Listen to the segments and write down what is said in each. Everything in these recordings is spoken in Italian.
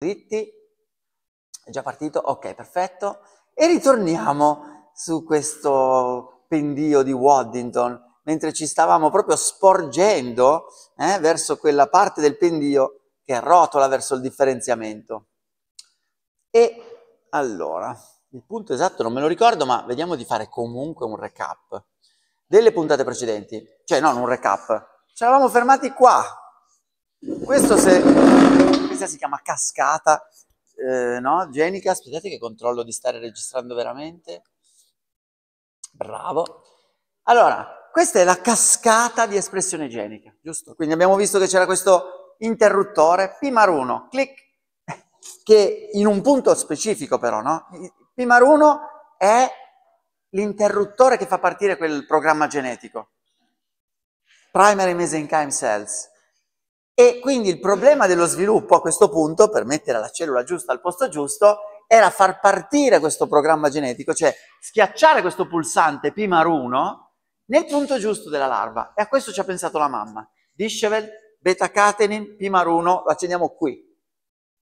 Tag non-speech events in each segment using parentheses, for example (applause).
Diritti, è già partito, ok, perfetto. E ritorniamo su questo pendio di Waddington, mentre ci stavamo proprio sporgendo eh, verso quella parte del pendio che rotola verso il differenziamento. E allora, il punto esatto non me lo ricordo, ma vediamo di fare comunque un recap delle puntate precedenti. Cioè, non un recap. Ci eravamo fermati qua. Questo se questa si chiama cascata, eh, no? Genica, aspettate che controllo di stare registrando veramente. Bravo. Allora, questa è la cascata di espressione genica, giusto? Quindi abbiamo visto che c'era questo interruttore, P 1 clic, che in un punto specifico però, no? P 1 è l'interruttore che fa partire quel programma genetico. Primary mesenchyme cells. E quindi il problema dello sviluppo a questo punto, per mettere la cellula giusta al posto giusto, era far partire questo programma genetico, cioè schiacciare questo pulsante P 1 nel punto giusto della larva. E a questo ci ha pensato la mamma. Dishevel, beta-catenin, P 1, lo accendiamo qui.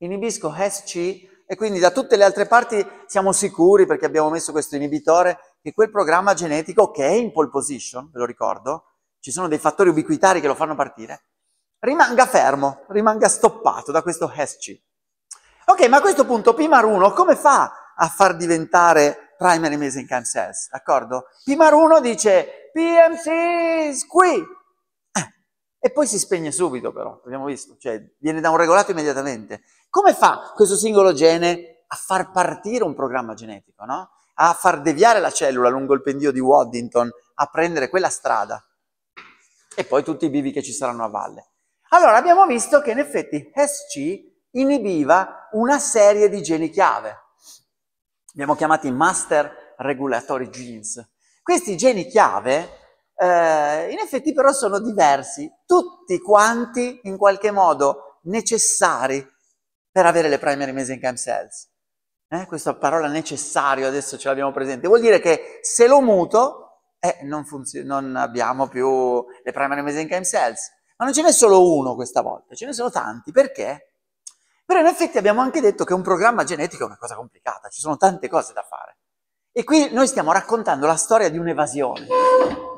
Inibisco hes e quindi da tutte le altre parti siamo sicuri, perché abbiamo messo questo inibitore, che quel programma genetico che è in pole position, ve lo ricordo, ci sono dei fattori ubiquitari che lo fanno partire, rimanga fermo, rimanga stoppato da questo SC. Ok, ma a questo punto PMAR 1 come fa a far diventare primary mesenchyme cells, d'accordo? PMAR 1 dice PMC qui, eh, e poi si spegne subito però, abbiamo visto, cioè viene da un regolato immediatamente. Come fa questo singolo gene a far partire un programma genetico, no? A far deviare la cellula lungo il pendio di Waddington, a prendere quella strada? E poi tutti i bivi che ci saranno a valle. Allora abbiamo visto che in effetti SC inibiva una serie di geni chiave. Abbiamo chiamati master regulatory genes. Questi geni chiave eh, in effetti però sono diversi, tutti quanti in qualche modo necessari per avere le primary mesenchyme cells. Eh, questa parola necessario adesso ce l'abbiamo presente. Vuol dire che se lo muto eh, non, non abbiamo più le primary mesenchyme cells. Ma non ce n'è solo uno questa volta, ce ne sono tanti. Perché? Però in effetti abbiamo anche detto che un programma genetico è una cosa complicata, ci sono tante cose da fare. E qui noi stiamo raccontando la storia di un'evasione,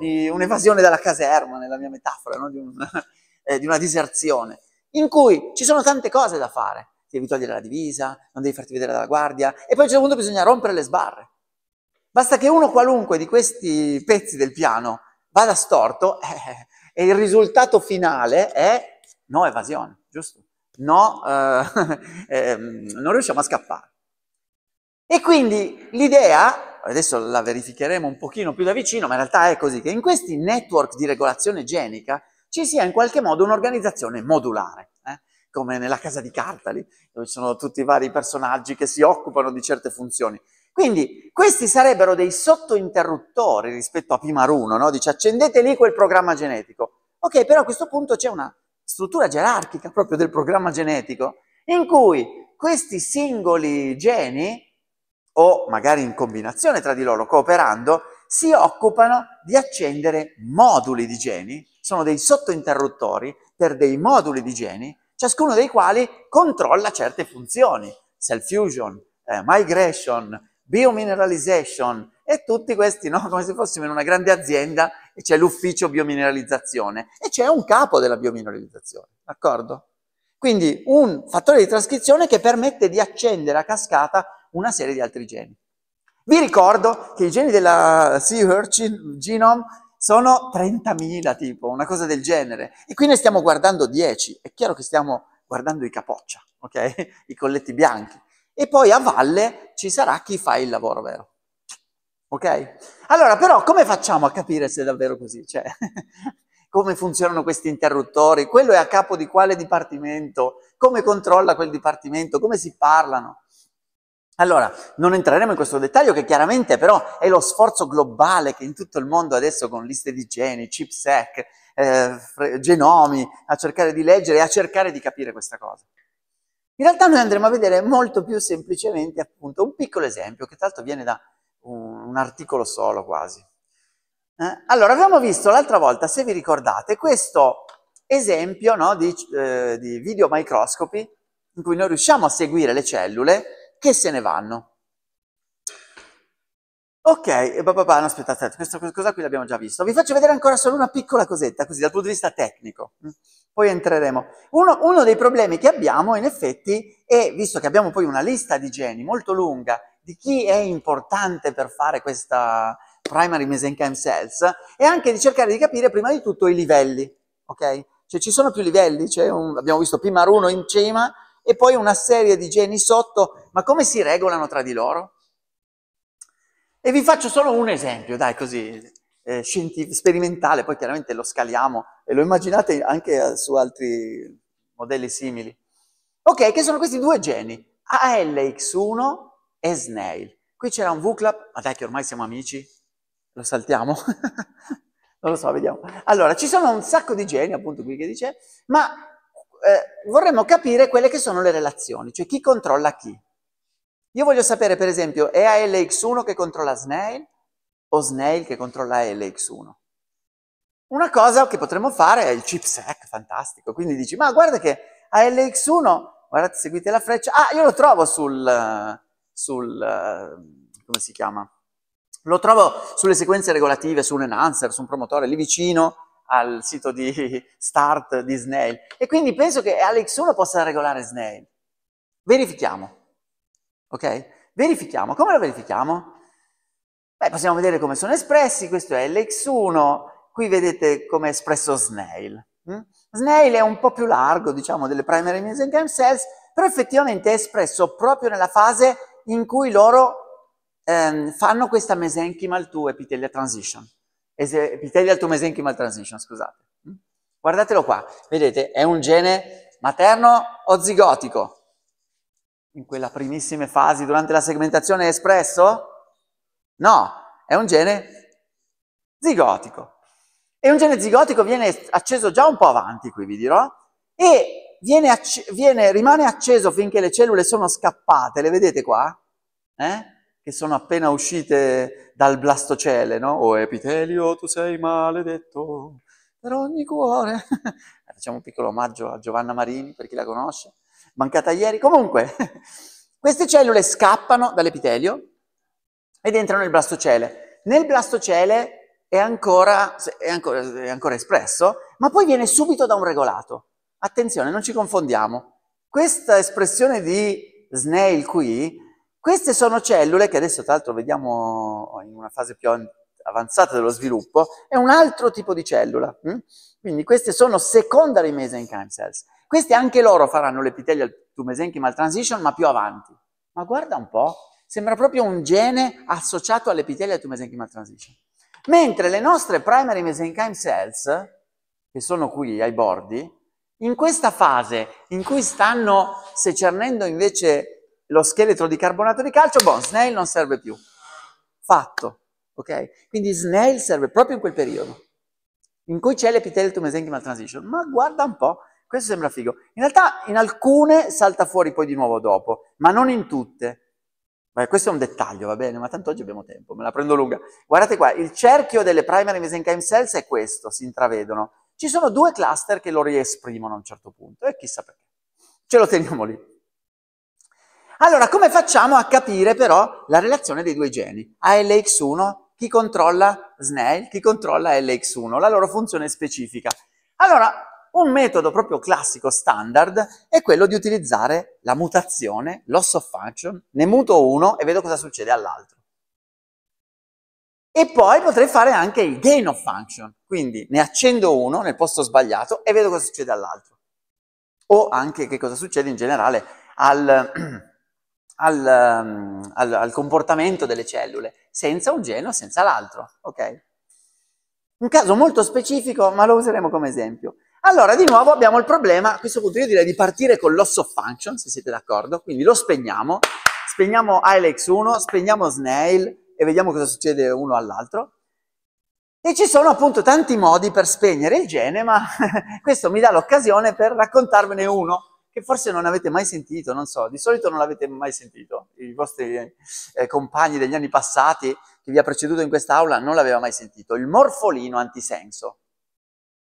di un'evasione dalla caserma, nella mia metafora, no? di, un, (laughs) eh, di una diserzione, in cui ci sono tante cose da fare. devi togliere la divisa, non devi farti vedere dalla guardia, e poi a un certo punto bisogna rompere le sbarre. Basta che uno qualunque di questi pezzi del piano vada storto, (laughs) eh, e il risultato finale è no evasione, giusto? No, eh, (laughs) eh, non riusciamo a scappare. E quindi l'idea, adesso la verificheremo un pochino più da vicino, ma in realtà è così, che in questi network di regolazione genica ci sia in qualche modo un'organizzazione modulare, eh? come nella casa di carta lì, dove ci sono tutti i vari personaggi che si occupano di certe funzioni. Quindi questi sarebbero dei sottointerruttori rispetto a Pimaruno, no? dice accendete lì quel programma genetico. Ok, però a questo punto c'è una struttura gerarchica proprio del programma genetico in cui questi singoli geni, o magari in combinazione tra di loro, cooperando, si occupano di accendere moduli di geni, sono dei sottointerruttori per dei moduli di geni, ciascuno dei quali controlla certe funzioni, cell fusion, eh, migration, biomineralization e tutti questi, no? come se fossimo in una grande azienda e c'è l'ufficio biomineralizzazione e c'è un capo della biomineralizzazione, d'accordo? Quindi un fattore di trascrizione che permette di accendere a cascata una serie di altri geni. Vi ricordo che i geni della Sea Urchin Genome sono 30.000 tipo, una cosa del genere, e qui ne stiamo guardando 10, è chiaro che stiamo guardando i capoccia, ok? (laughs) I colletti bianchi e poi a valle ci sarà chi fa il lavoro vero. Ok? Allora, però, come facciamo a capire se è davvero così? Cioè, (laughs) come funzionano questi interruttori? Quello è a capo di quale dipartimento? Come controlla quel dipartimento? Come si parlano? Allora, non entreremo in questo dettaglio che chiaramente però è lo sforzo globale che in tutto il mondo adesso con liste di geni, chipsec, eh, genomi, a cercare di leggere e a cercare di capire questa cosa. In realtà noi andremo a vedere molto più semplicemente appunto un piccolo esempio che tra l'altro viene da un, un articolo solo quasi. Eh? Allora, avevamo visto l'altra volta, se vi ricordate, questo esempio no, di, eh, di video microscopy in cui noi riusciamo a seguire le cellule che se ne vanno. Ok, eh, papà, papà, no, aspetta, aspetta, questa cosa qui l'abbiamo già vista. Vi faccio vedere ancora solo una piccola cosetta, così dal punto di vista tecnico. Mm. Poi entreremo. Uno, uno dei problemi che abbiamo, in effetti, è, visto che abbiamo poi una lista di geni molto lunga di chi è importante per fare questa primary mesenchyme cells, è anche di cercare di capire prima di tutto i livelli, ok? Cioè ci sono più livelli, cioè un, abbiamo visto prima 1 in cima e poi una serie di geni sotto, ma come si regolano tra di loro? E vi faccio solo un esempio, dai, così, eh, sperimentale, poi chiaramente lo scaliamo e lo immaginate anche eh, su altri modelli simili. Ok, che sono questi due geni, ALX1 e SNAIL. Qui c'era un VCLAP, ma dai che ormai siamo amici, lo saltiamo? (laughs) non lo so, vediamo. Allora, ci sono un sacco di geni, appunto qui che dice, ma eh, vorremmo capire quelle che sono le relazioni, cioè chi controlla chi. Io voglio sapere, per esempio, è ALX1 che controlla Snail o Snail che controlla ALX1? Una cosa che potremmo fare è il chipsec, fantastico. Quindi dici, ma guarda che ALX1, guardate, seguite la freccia. Ah, io lo trovo sul, sul come si chiama? Lo trovo sulle sequenze regolative, su un enhancer, su un promotore, lì vicino al sito di start di Snail. E quindi penso che ALX1 possa regolare Snail. Verifichiamo. Ok? Verifichiamo. Come lo verifichiamo? Beh, possiamo vedere come sono espressi, questo è l'X1, qui vedete come è espresso Snail. Mm? Snail è un po' più largo, diciamo, delle primary mesenchyme cells, però effettivamente è espresso proprio nella fase in cui loro ehm, fanno questa mesenchymal to epithelial transition. Epithelial to mesenchymal transition, scusate. Mm? Guardatelo qua, vedete, è un gene materno ozigotico, in quella primissima fase durante la segmentazione è espresso? No, è un gene zigotico. E un gene zigotico viene acceso già un po' avanti, qui vi dirò, e viene acc viene, rimane acceso finché le cellule sono scappate, le vedete qua? Eh? Che sono appena uscite dal blastocele, no? Oh epitelio, tu sei maledetto per ogni cuore. (laughs) Facciamo un piccolo omaggio a Giovanna Marini, per chi la conosce mancata ieri. Comunque, (laughs) queste cellule scappano dall'epitelio ed entrano nel blastocele. Nel blastocele è ancora, è, ancora, è ancora espresso, ma poi viene subito da un regolato. Attenzione, non ci confondiamo. Questa espressione di snail qui, queste sono cellule che adesso tra l'altro vediamo in una fase più avanzata dello sviluppo, è un altro tipo di cellula. Hm? Quindi queste sono secondary mesenchyme cells. Queste anche loro faranno l'epithelial to mesenchymal transition, ma più avanti. Ma guarda un po', sembra proprio un gene associato all'epithelial to mesenchymal transition. Mentre le nostre primary mesenchyme cells, che sono qui ai bordi, in questa fase in cui stanno secernendo invece lo scheletro di carbonato di calcio, boh, snail non serve più. Fatto, ok? Quindi snail serve proprio in quel periodo in cui c'è l'epithelial to mesenchymal transition, ma guarda un po', questo sembra figo. In realtà in alcune salta fuori poi di nuovo dopo, ma non in tutte. Beh, questo è un dettaglio, va bene, ma tanto oggi abbiamo tempo, me la prendo lunga. Guardate qua, il cerchio delle primary mesenchyme cells è questo, si intravedono. Ci sono due cluster che lo riesprimono a un certo punto, e chissà perché. Ce lo teniamo lì. Allora, come facciamo a capire però la relazione dei due geni? ALX1 chi controlla Snail, chi controlla LX1, la loro funzione specifica. Allora, un metodo proprio classico standard è quello di utilizzare la mutazione, loss of function, ne muto uno e vedo cosa succede all'altro. E poi potrei fare anche il gain of function, quindi ne accendo uno nel posto sbagliato e vedo cosa succede all'altro. O anche che cosa succede in generale al, (clears throat) al, ehm, al, al comportamento delle cellule, senza un gene o senza l'altro. Okay? Un caso molto specifico, ma lo useremo come esempio. Allora, di nuovo abbiamo il problema, a questo punto io direi di partire con loss of function, se siete d'accordo, quindi lo spegniamo, spegniamo ILX1, spegniamo Snail e vediamo cosa succede uno all'altro. E ci sono appunto tanti modi per spegnere il gene, ma (laughs) questo mi dà l'occasione per raccontarvene uno che forse non avete mai sentito, non so, di solito non l'avete mai sentito, i vostri eh, compagni degli anni passati che vi ha preceduto in quest'aula non l'aveva mai sentito, il morfolino antisenso.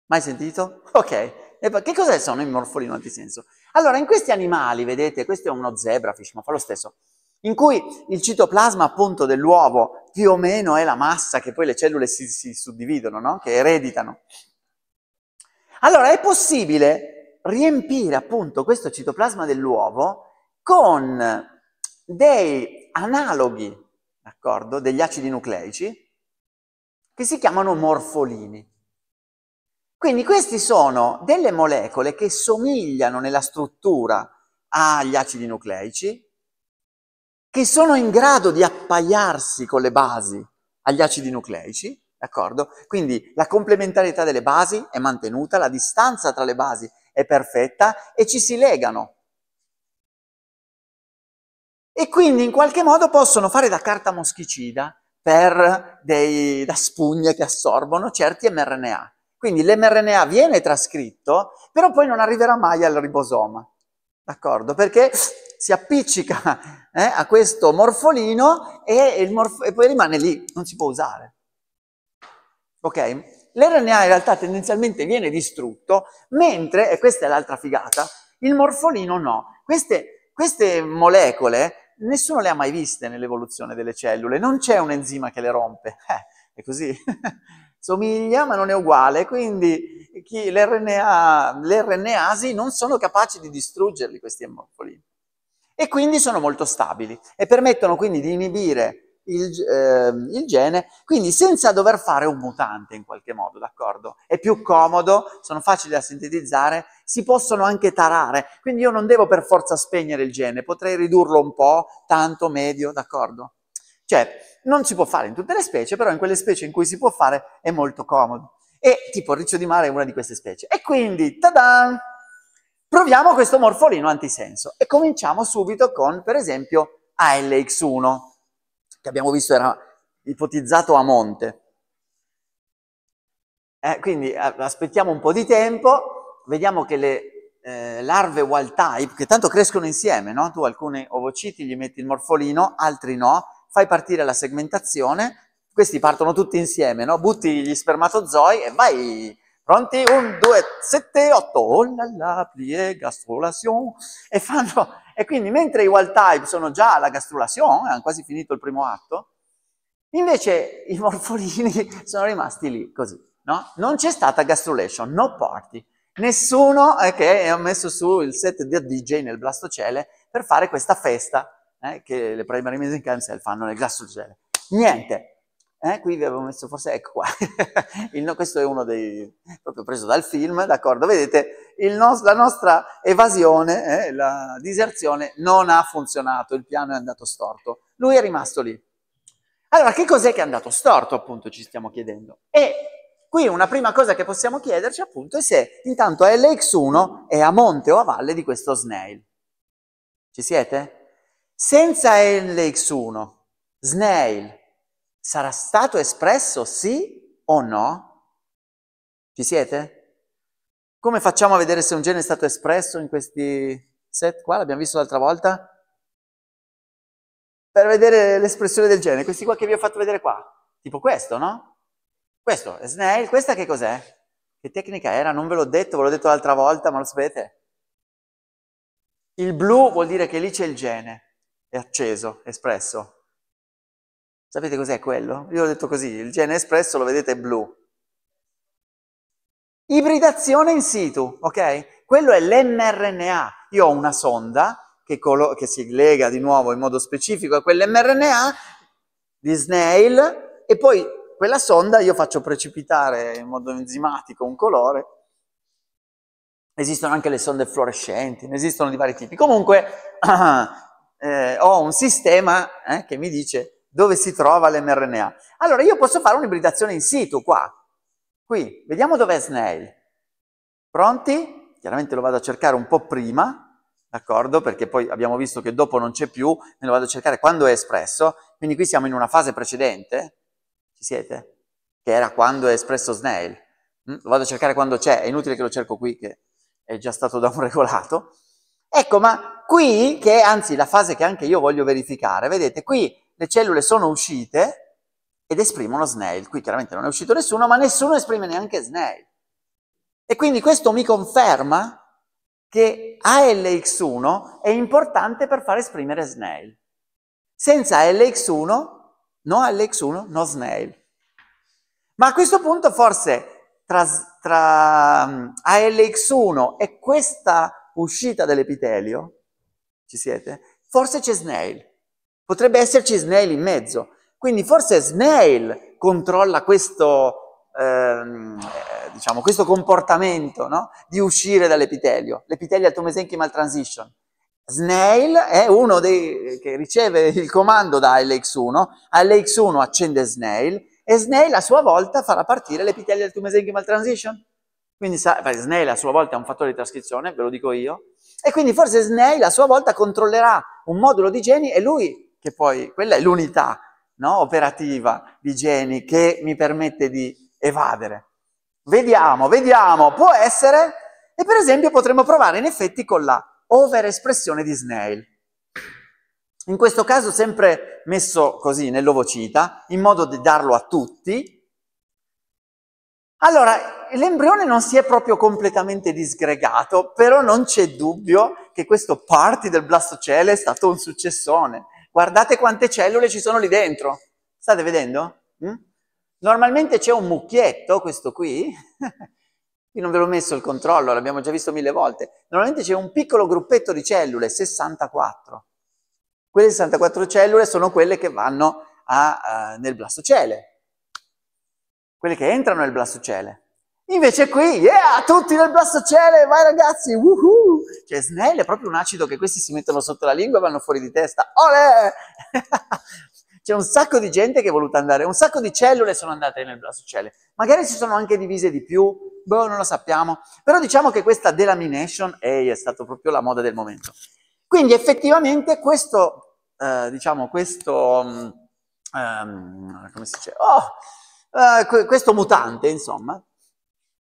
Mai sentito? Ok. E che cos'è sono i morfolino antisenso? Allora, in questi animali, vedete, questo è uno zebrafish, ma fa lo stesso, in cui il citoplasma appunto dell'uovo più o meno è la massa che poi le cellule si, si suddividono, no? che ereditano. Allora, è possibile riempire appunto questo citoplasma dell'uovo con dei analoghi, d'accordo, degli acidi nucleici che si chiamano morfolini. Quindi queste sono delle molecole che somigliano nella struttura agli acidi nucleici, che sono in grado di appaiarsi con le basi agli acidi nucleici D'accordo? Quindi la complementarietà delle basi è mantenuta, la distanza tra le basi è perfetta e ci si legano. E quindi in qualche modo possono fare da carta moschicida per dei, da spugne che assorbono certi mRNA. Quindi l'mRNA viene trascritto, però poi non arriverà mai al ribosoma. D'accordo? Perché si appiccica eh, a questo morfolino e, morf e poi rimane lì, non si può usare ok? L'RNA in realtà tendenzialmente viene distrutto, mentre, e questa è l'altra figata, il morfolino no. Queste, queste molecole nessuno le ha mai viste nell'evoluzione delle cellule, non c'è un enzima che le rompe, (laughs) eh, è così, (laughs) somiglia ma non è uguale, quindi chi, l'RNA, l'RNAsi non sono capaci di distruggerli questi morfolini. E quindi sono molto stabili e permettono quindi di inibire il, eh, il, gene, quindi senza dover fare un mutante in qualche modo, d'accordo? È più comodo, sono facili da sintetizzare, si possono anche tarare, quindi io non devo per forza spegnere il gene, potrei ridurlo un po', tanto, medio, d'accordo? Cioè, non si può fare in tutte le specie, però in quelle specie in cui si può fare è molto comodo. E tipo il riccio di mare è una di queste specie. E quindi, ta-da! Proviamo questo morfolino antisenso e cominciamo subito con, per esempio, ALX1 che abbiamo visto era ipotizzato a monte. Eh, quindi aspettiamo un po' di tempo, vediamo che le eh, larve wild type, che tanto crescono insieme, no? tu alcuni ovociti gli metti il morfolino, altri no, fai partire la segmentazione, questi partono tutti insieme, no? butti gli spermatozoi e vai, pronti, un, due, sette, otto, oh la la, plie, gastrulation, e fanno e quindi mentre i wild type sono già alla gastrulation, hanno quasi finito il primo atto, invece i (laughs) morfolini sono rimasti lì, così, no? Non c'è stata gastrulation, no party. Nessuno eh, è che ha messo su il set di DJ nel blastocele per fare questa festa eh, che le primary in cancel fanno nel blastocele. Niente, eh, qui vi avevo messo forse, ecco qua, (laughs) il, questo è uno dei, proprio preso dal film, d'accordo? Vedete, nos, la nostra evasione, eh, la diserzione non ha funzionato, il piano è andato storto. Lui è rimasto lì. Allora, che cos'è che è andato storto, appunto, ci stiamo chiedendo? E qui una prima cosa che possiamo chiederci, appunto, è se intanto LX1 è a monte o a valle di questo snail. Ci siete? Senza LX1, snail, sarà stato espresso sì o no? Ci siete? Come facciamo a vedere se un gene è stato espresso in questi set qua? L'abbiamo visto l'altra volta? Per vedere l'espressione del gene, questi qua che vi ho fatto vedere qua, tipo questo, no? Questo, è snail, questa che cos'è? Che tecnica era? Non ve l'ho detto, ve l'ho detto l'altra volta, ma lo sapete? Il blu vuol dire che lì c'è il gene, è acceso, espresso. Sapete cos'è quello? Io ho detto così, il gene espresso lo vedete blu. Ibridazione in situ, ok? Quello è l'mRNA. Io ho una sonda che, che si lega di nuovo in modo specifico a quell'mRNA di Snail e poi quella sonda io faccio precipitare in modo enzimatico un colore. Esistono anche le sonde fluorescenti, ne esistono di vari tipi. Comunque (clears throat) eh, ho un sistema eh, che mi dice dove si trova l'mRNA. Allora io posso fare un'ibridazione in situ qua, qui, vediamo dov'è Snail. Pronti? Chiaramente lo vado a cercare un po' prima, d'accordo? Perché poi abbiamo visto che dopo non c'è più, me lo vado a cercare quando è espresso, quindi qui siamo in una fase precedente, ci siete? Che era quando è espresso Snail. Mm? Lo vado a cercare quando c'è, è inutile che lo cerco qui che è già stato da un (laughs) regolato. Ecco, ma qui, che è anzi la fase che anche io voglio verificare, vedete, qui le cellule sono uscite ed esprimono snail. Qui chiaramente non è uscito nessuno, ma nessuno esprime neanche snail. E quindi questo mi conferma che ALX1 è importante per far esprimere snail. Senza ALX1, no ALX1, no snail. Ma a questo punto forse tra, tra mm, ALX1 e questa uscita dell'epitelio, ci siete? Forse c'è snail. Potrebbe esserci Snail in mezzo. Quindi forse Snail controlla questo, ehm, eh, diciamo, questo comportamento no? di uscire dall'epitelio. L'epitelio è il Tomesenchi Maltransition. Snail è uno dei, che riceve il comando da LX1, LX1 accende Snail e Snail a sua volta farà partire l'epitelio del Tomesenchi transition. Quindi Snail a sua volta è un fattore di trascrizione, ve lo dico io, e quindi forse Snail a sua volta controllerà un modulo di geni e lui che poi quella è l'unità no? operativa di geni che mi permette di evadere. Vediamo, vediamo, può essere, e per esempio potremmo provare in effetti con la overespressione di Snail. In questo caso sempre messo così nell'ovocita, in modo da darlo a tutti. Allora, l'embrione non si è proprio completamente disgregato, però non c'è dubbio che questo party del blastocele è stato un successone Guardate quante cellule ci sono lì dentro. State vedendo? Mm? Normalmente c'è un mucchietto, questo qui. (laughs) io non ve l'ho messo il controllo, l'abbiamo già visto mille volte. Normalmente c'è un piccolo gruppetto di cellule, 64. Quelle 64 cellule sono quelle che vanno a, uh, nel blastocele. Quelle che entrano nel blastocele. Invece qui, yeah, tutti nel blastocele, vai ragazzi, woohoo! Cioè, Snell è proprio un acido che questi si mettono sotto la lingua e vanno fuori di testa. Olè! (laughs) C'è un sacco di gente che è voluta andare, un sacco di cellule sono andate nel blastocelle. Magari si sono anche divise di più, boh, non lo sappiamo. Però diciamo che questa delamination hey, è stata proprio la moda del momento. Quindi effettivamente questo, eh, diciamo, questo, um, um, come si dice? Oh, uh, questo mutante, insomma,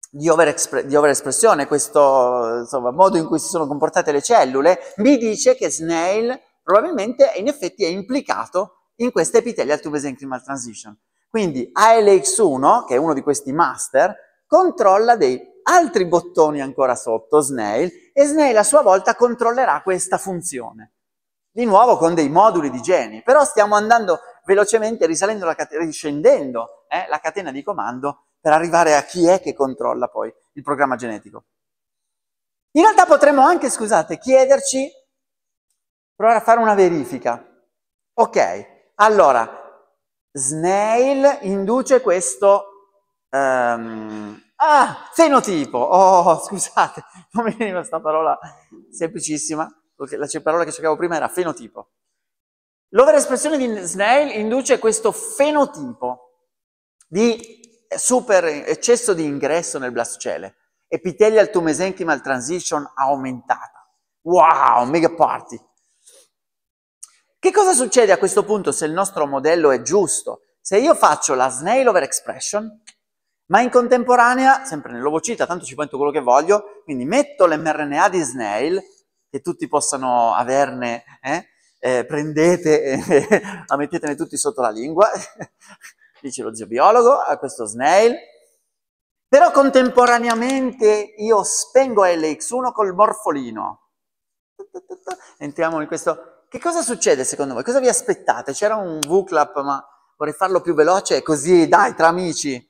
di, overespre- di overespressione, questo insomma, modo in cui si sono comportate le cellule, mi dice che Snail probabilmente in effetti è implicato in questa epithelial tubulin enchimal transition. Quindi ALX1, che è uno di questi master, controlla dei altri bottoni ancora sotto, Snail, e Snail a sua volta controllerà questa funzione. Di nuovo con dei moduli di geni, però stiamo andando velocemente risalendo la catena, riscendendo eh, la catena di comando per arrivare a chi è che controlla poi il programma genetico. In realtà potremmo anche, scusate, chiederci, provare a fare una verifica. Ok, allora, Snail induce questo um, ah, fenotipo. Oh, (laughs) scusate, non mi veniva questa parola semplicissima. La parola che cercavo prima era fenotipo. L'overespressione di Snail induce questo fenotipo di super eccesso di ingresso nel blastocele, epitelia to mesenchymal transition aumentata. Wow, mega party! Che cosa succede a questo punto se il nostro modello è giusto? Se io faccio la snail over expression, ma in contemporanea, sempre nell'ovocita, tanto ci metto quello che voglio, quindi metto l'mRNA di snail, che tutti possano averne, eh? Eh, prendete (laughs) e eh, mettetene tutti sotto la lingua, dice lo zio biologo, a questo snail, però contemporaneamente io spengo LX1 col morfolino. Entriamo in questo... Che cosa succede secondo voi? Cosa vi aspettate? C'era un V-clap, ma vorrei farlo più veloce, così dai, tra amici.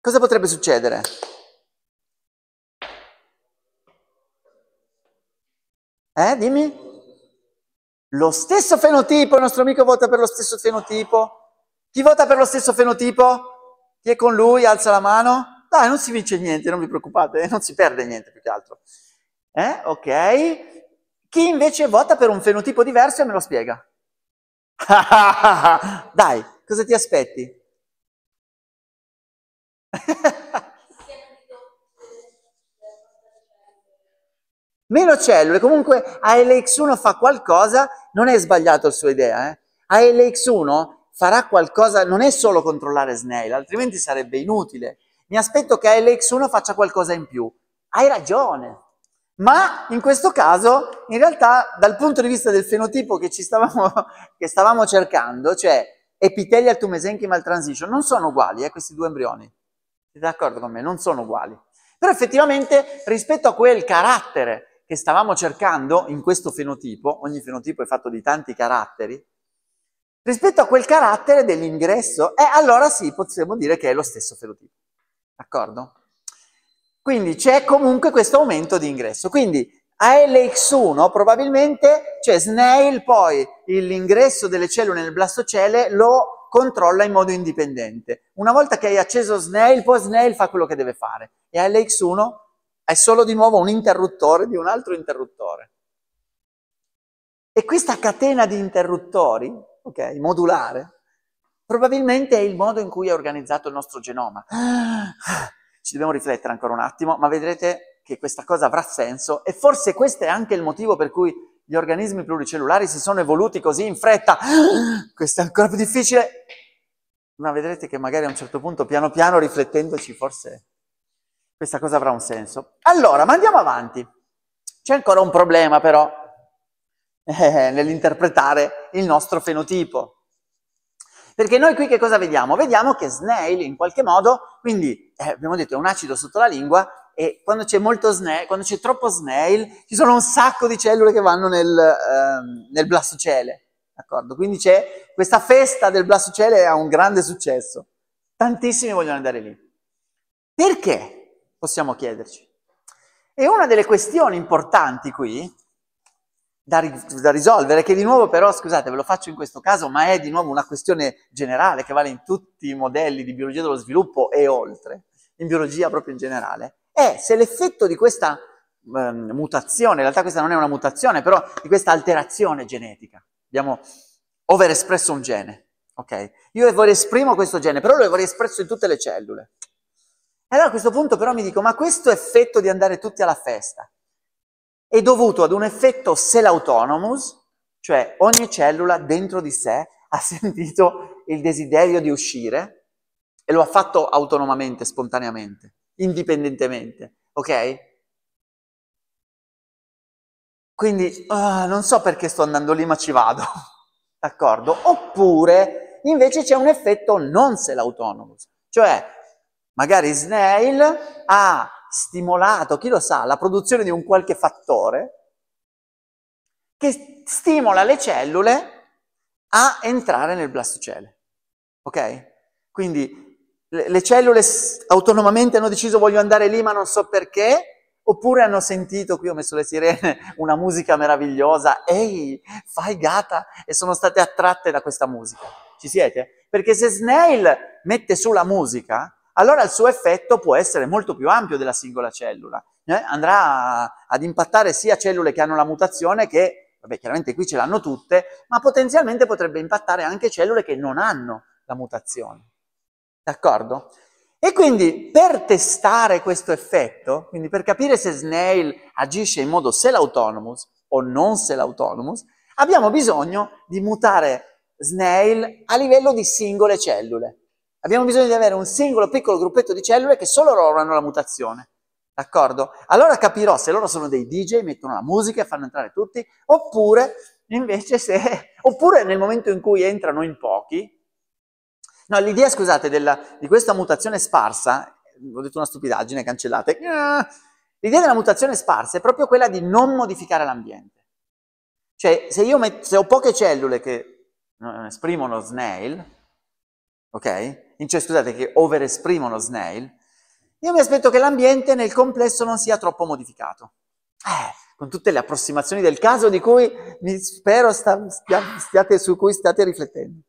Cosa potrebbe succedere? Eh, dimmi? Lo stesso fenotipo, il nostro amico vota per lo stesso fenotipo. Chi vota per lo stesso fenotipo? Chi è con lui? Alza la mano. Dai, non si vince niente, non vi preoccupate, non si perde niente più che altro. Eh? Ok. Chi invece vota per un fenotipo diverso e me lo spiega? (laughs) Dai, cosa ti aspetti? (laughs) Meno cellule, comunque ALX1 fa qualcosa, non è sbagliato la sua idea. Eh? ALX1 farà qualcosa, non è solo controllare Snail, altrimenti sarebbe inutile. Mi aspetto che lx 1 faccia qualcosa in più. Hai ragione, ma in questo caso, in realtà, dal punto di vista del fenotipo che, stavamo, (laughs) che stavamo, cercando, cioè epithelial to mesenchymal transition, non sono uguali eh, questi due embrioni. Siete d'accordo con me? Non sono uguali. Però effettivamente, rispetto a quel carattere che stavamo cercando in questo fenotipo, ogni fenotipo è fatto di tanti caratteri, rispetto a quel carattere dell'ingresso, eh, allora sì, possiamo dire che è lo stesso fenotipo. D'accordo? Quindi c'è comunque questo aumento di ingresso. Quindi a LX1 probabilmente, cioè SNAIL poi l'ingresso delle cellule nel blastocele lo controlla in modo indipendente. Una volta che hai acceso SNAIL, poi SNAIL fa quello che deve fare. E a LX1 è solo di nuovo un interruttore di un altro interruttore. E questa catena di interruttori ok, modulare, probabilmente è il modo in cui è organizzato il nostro genoma. Ci dobbiamo riflettere ancora un attimo, ma vedrete che questa cosa avrà senso e forse questo è anche il motivo per cui gli organismi pluricellulari si sono evoluti così in fretta. Questo è ancora più difficile, ma vedrete che magari a un certo punto, piano piano, riflettendoci, forse questa cosa avrà un senso. Allora, ma andiamo avanti. C'è ancora un problema però, eh, nell'interpretare il nostro fenotipo. Perché noi qui che cosa vediamo? Vediamo che snail in qualche modo, quindi eh, abbiamo detto è un acido sotto la lingua e quando c'è, molto snail, quando c'è troppo snail ci sono un sacco di cellule che vanno nel, ehm, nel blastocele. D'accordo? Quindi c'è questa festa del blastocele ha un grande successo. Tantissimi vogliono andare lì. Perché? Possiamo chiederci. E una delle questioni importanti qui da, da, risolvere, che di nuovo però, scusate, ve lo faccio in questo caso, ma è di nuovo una questione generale che vale in tutti i modelli di biologia dello sviluppo e oltre, in biologia proprio in generale, è se l'effetto di questa eh, mutazione, in realtà questa non è una mutazione, però di questa alterazione genetica, abbiamo overespresso un gene, ok? Io vorrei esprimo questo gene, però lo vorrei espresso in tutte le cellule. E allora a questo punto però mi dico, ma questo effetto di andare tutti alla festa, è dovuto ad un effetto cell autonomous, cioè ogni cellula dentro di sé ha (laughs) sentito il desiderio di uscire e lo ha fatto autonomamente, spontaneamente, indipendentemente, ok? Quindi uh, non so perché sto andando lì ma ci vado, (laughs) d'accordo? Oppure invece c'è un effetto non cell autonomous, cioè magari Snail ha stimolato, chi lo sa, la produzione di un qualche fattore che stimola le cellule a entrare nel blastocele. Ok? Quindi le, le cellule autonomamente hanno deciso voglio andare lì ma non so perché, oppure hanno sentito, qui ho messo le sirene, (laughs) una musica meravigliosa, ehi, fai gata, e sono state attratte da questa musica. Ci siete? Perché se Snail mette su la musica, allora il suo effetto può essere molto più ampio della singola cellula. Eh? Andrà ad impattare sia cellule che hanno la mutazione che, vabbè, chiaramente qui ce l'hanno tutte, ma potenzialmente potrebbe impattare anche cellule che non hanno la mutazione. D'accordo? E quindi per testare questo effetto, quindi per capire se Snail agisce in modo cell autonomous o non cell autonomous, abbiamo bisogno di mutare Snail a livello di singole cellule. Abbiamo bisogno di avere un singolo piccolo gruppetto di cellule che solo loro hanno la mutazione. D'accordo? Allora capirò se loro sono dei DJ, mettono la musica e fanno entrare tutti, oppure invece se... (laughs) oppure nel momento in cui entrano in pochi. No, l'idea, scusate, della, di questa mutazione sparsa, ho detto una stupidaggine, cancellate, l'idea della mutazione sparsa è proprio quella di non modificare l'ambiente. Cioè, se io met... se ho poche cellule che eh, esprimono snail, ok? Cioè, scusate, che overesprimono snail, io mi aspetto che l'ambiente nel complesso non sia troppo modificato. Eh, con tutte le approssimazioni del caso di cui spero sta, stia, stiate, su cui state riflettendo.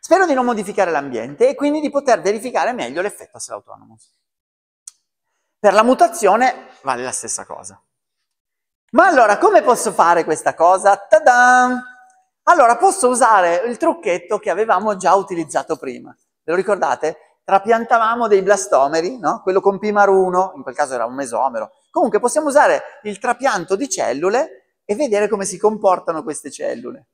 Spero di non modificare l'ambiente e quindi di poter verificare meglio l'effetto a sé Per la mutazione vale la stessa cosa. Ma allora come posso fare questa cosa? Ta-da! Allora posso usare il trucchetto che avevamo già utilizzato prima. Ve lo ricordate? Trapiantavamo dei blastomeri, no? quello con Pimar 1, in quel caso era un mesomero. Comunque possiamo usare il trapianto di cellule e vedere come si comportano queste cellule.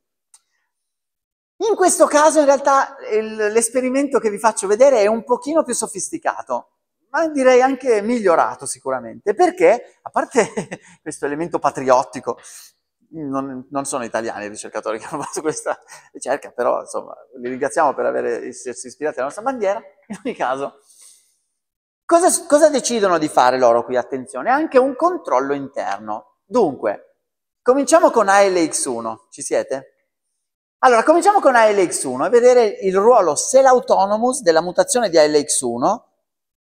In questo caso in realtà l'esperimento che vi faccio vedere è un pochino più sofisticato, ma direi anche migliorato sicuramente, perché, a parte (laughs) questo elemento patriottico, non, non, sono italiani i ricercatori (laughs) che hanno fatto questa ricerca, però insomma li ringraziamo per aver essersi ispirati alla nostra bandiera. (laughs) In ogni caso, cosa, cosa decidono di fare loro qui? Attenzione, anche un controllo interno. Dunque, cominciamo con ALX1, ci siete? Allora, cominciamo con ALX1 e vedere il ruolo cell autonomous della mutazione di ALX1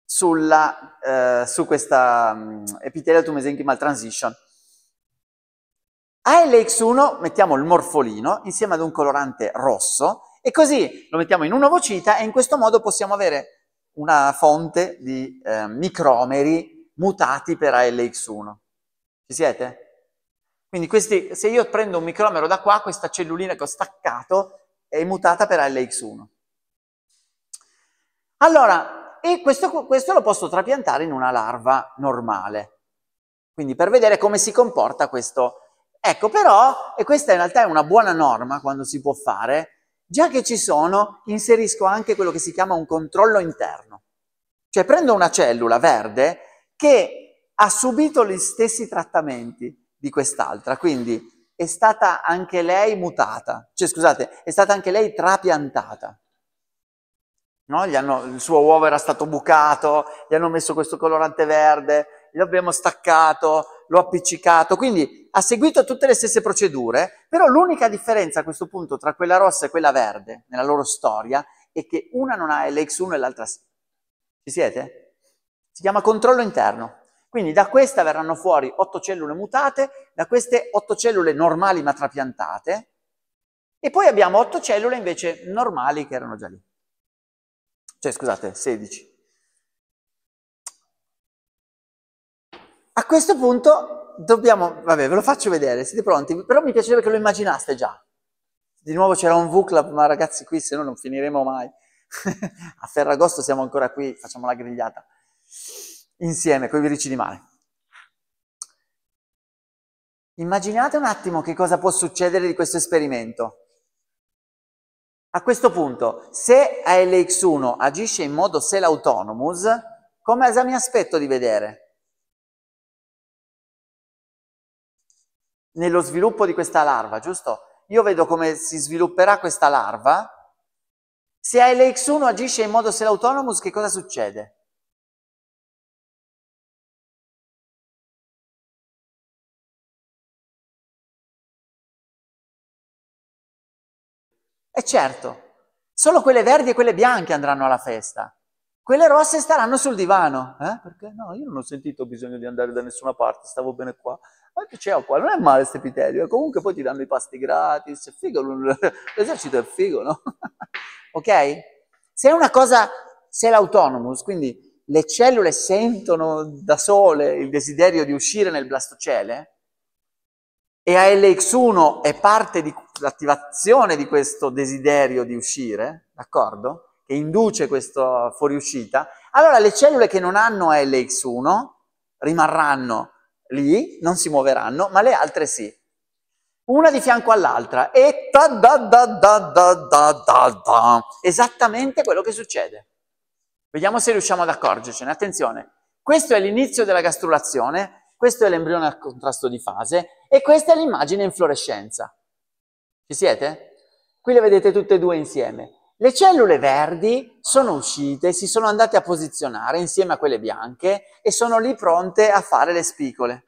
sulla, eh, su questa um, mm, epithelial to mesenchymal transition. A LX1 mettiamo il morfolino insieme ad un colorante rosso e così lo mettiamo in un ovocita e in questo modo possiamo avere una fonte di eh, micromeri mutati per ALX1. Ci siete? Quindi questi, se io prendo un micromero da qua, questa cellulina che ho staccato è mutata per ALX1. Allora, e questo, questo lo posso trapiantare in una larva normale. Quindi per vedere come si comporta questo Ecco, però, e questa in realtà è una buona norma quando si può fare, già che ci sono, inserisco anche quello che si chiama un controllo interno. Cioè prendo una cellula verde che ha subito gli stessi trattamenti di quest'altra, quindi è stata anche lei mutata, cioè scusate, è stata anche lei trapiantata. No? Hanno, il suo uovo era stato bucato, gli hanno messo questo colorante verde, gli abbiamo staccato, l'ho appiccicato, quindi ha seguito tutte le stesse procedure, però l'unica differenza a questo punto tra quella rossa e quella verde nella loro storia è che una non ha LX1 e l'altra sì. Ci siete? Si chiama controllo interno. Quindi da questa verranno fuori 8 cellule mutate, da queste 8 cellule normali ma trapiantate, e poi abbiamo 8 cellule invece normali che erano già lì. Cioè, scusate, 16. A questo punto dobbiamo, vabbè, ve lo faccio vedere, siete pronti? Però mi piacerebbe che lo immaginaste già. Di nuovo c'era un V-Club, ma ragazzi qui se no non finiremo mai. (laughs) a Ferragosto siamo ancora qui, facciamo la grigliata. Insieme, con i virici di mare. Immaginate un attimo che cosa può succedere di questo esperimento. A questo punto, se ALX1 agisce in modo cell autonomous, come mi aspetto di vedere? nello sviluppo di questa larva, giusto? Io vedo come si svilupperà questa larva. Se ALX1 agisce in modo cell autonomous, che cosa succede? E eh, certo, solo quelle verdi e quelle bianche andranno alla festa. Quelle rosse staranno sul divano. Eh? Perché no, io non ho sentito bisogno di andare da nessuna parte, stavo bene qua ma che c'è oh, qua? Non è male questo epitelio, eh, comunque poi ti danno i pasti gratis, è figo, (laughs) l'esercito è figo, no? (laughs) ok? Se è una cosa, se è l'autonomous, quindi le cellule sentono da sole il desiderio di uscire nel blastocele e ALX1 è parte dell'attivazione di questo desiderio di uscire, d'accordo? Che induce questa fuoriuscita, allora le cellule che non hanno ALX1 rimarranno lì, non si muoveranno, ma le altre sì. Una di fianco all'altra e da da da da da da da da. Esattamente quello che succede. Vediamo se riusciamo ad accorgercene. Attenzione, questo è l'inizio della gastrulazione, questo è l'embrione a contrasto di fase e questa è l'immagine in fluorescenza. Ci siete? Qui le vedete tutte e due insieme. Le cellule verdi sono uscite, si sono andate a posizionare insieme a quelle bianche e sono lì pronte a fare le spicole.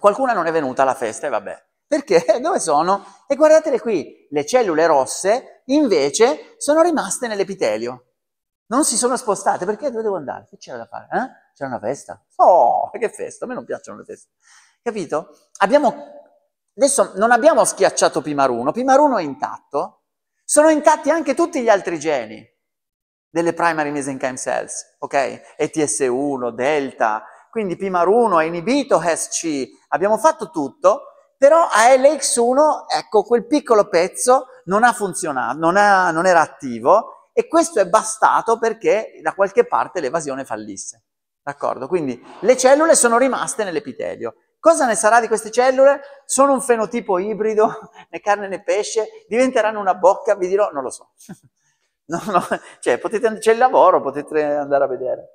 Qualcuna non è venuta alla festa e vabbè. Perché? (laughs) Dove sono? E guardatele qui, le cellule rosse invece sono rimaste nell'epitelio. Non si sono spostate, perché dove devo andare? Che c'era da fare? Eh? C'era una festa? Oh, che festa, a me non piacciono le feste. Capito? Abbiamo... Adesso non abbiamo schiacciato Pimaruno, Pimaruno è intatto, sono intatti anche tutti gli altri geni delle primary mesenchyme cells, ok? ETS1, delta, quindi PIMAR1 ha inibito HESC, abbiamo fatto tutto, però a LX1, ecco, quel piccolo pezzo non ha funzionato, non, ha, non era attivo e questo è bastato perché da qualche parte l'evasione fallisse. D'accordo? Quindi le cellule sono rimaste nell'epitelio, Cosa ne sarà di queste cellule? Sono un fenotipo ibrido, (laughs) né carne né pesce, diventeranno una bocca, vi dirò, non lo so. (laughs) No, no, cioè, potete, c'è il lavoro, potete andare a vedere.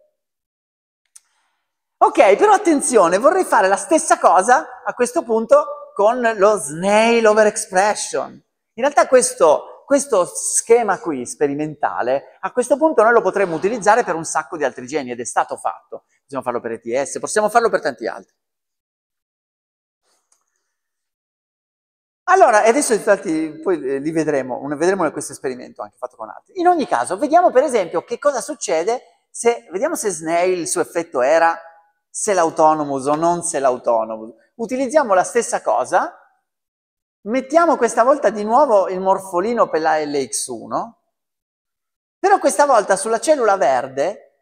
Ok, però attenzione, vorrei fare la stessa cosa a questo punto con lo snail overexpression. In realtà questo, questo schema qui, sperimentale, a questo punto noi lo potremmo utilizzare per un sacco di altri geni ed è stato fatto. Possiamo farlo per ETS, possiamo farlo per tanti altri. Allora, adesso infatti poi eh, li vedremo, vedremo questo esperimento anche fatto con altri. In ogni caso, vediamo per esempio che cosa succede se, vediamo se Snail, il suo effetto era se l'autonomous o non se l'autonomous. Utilizziamo la stessa cosa, mettiamo questa volta di nuovo il morfolino per la LX1, però questa volta sulla cellula verde,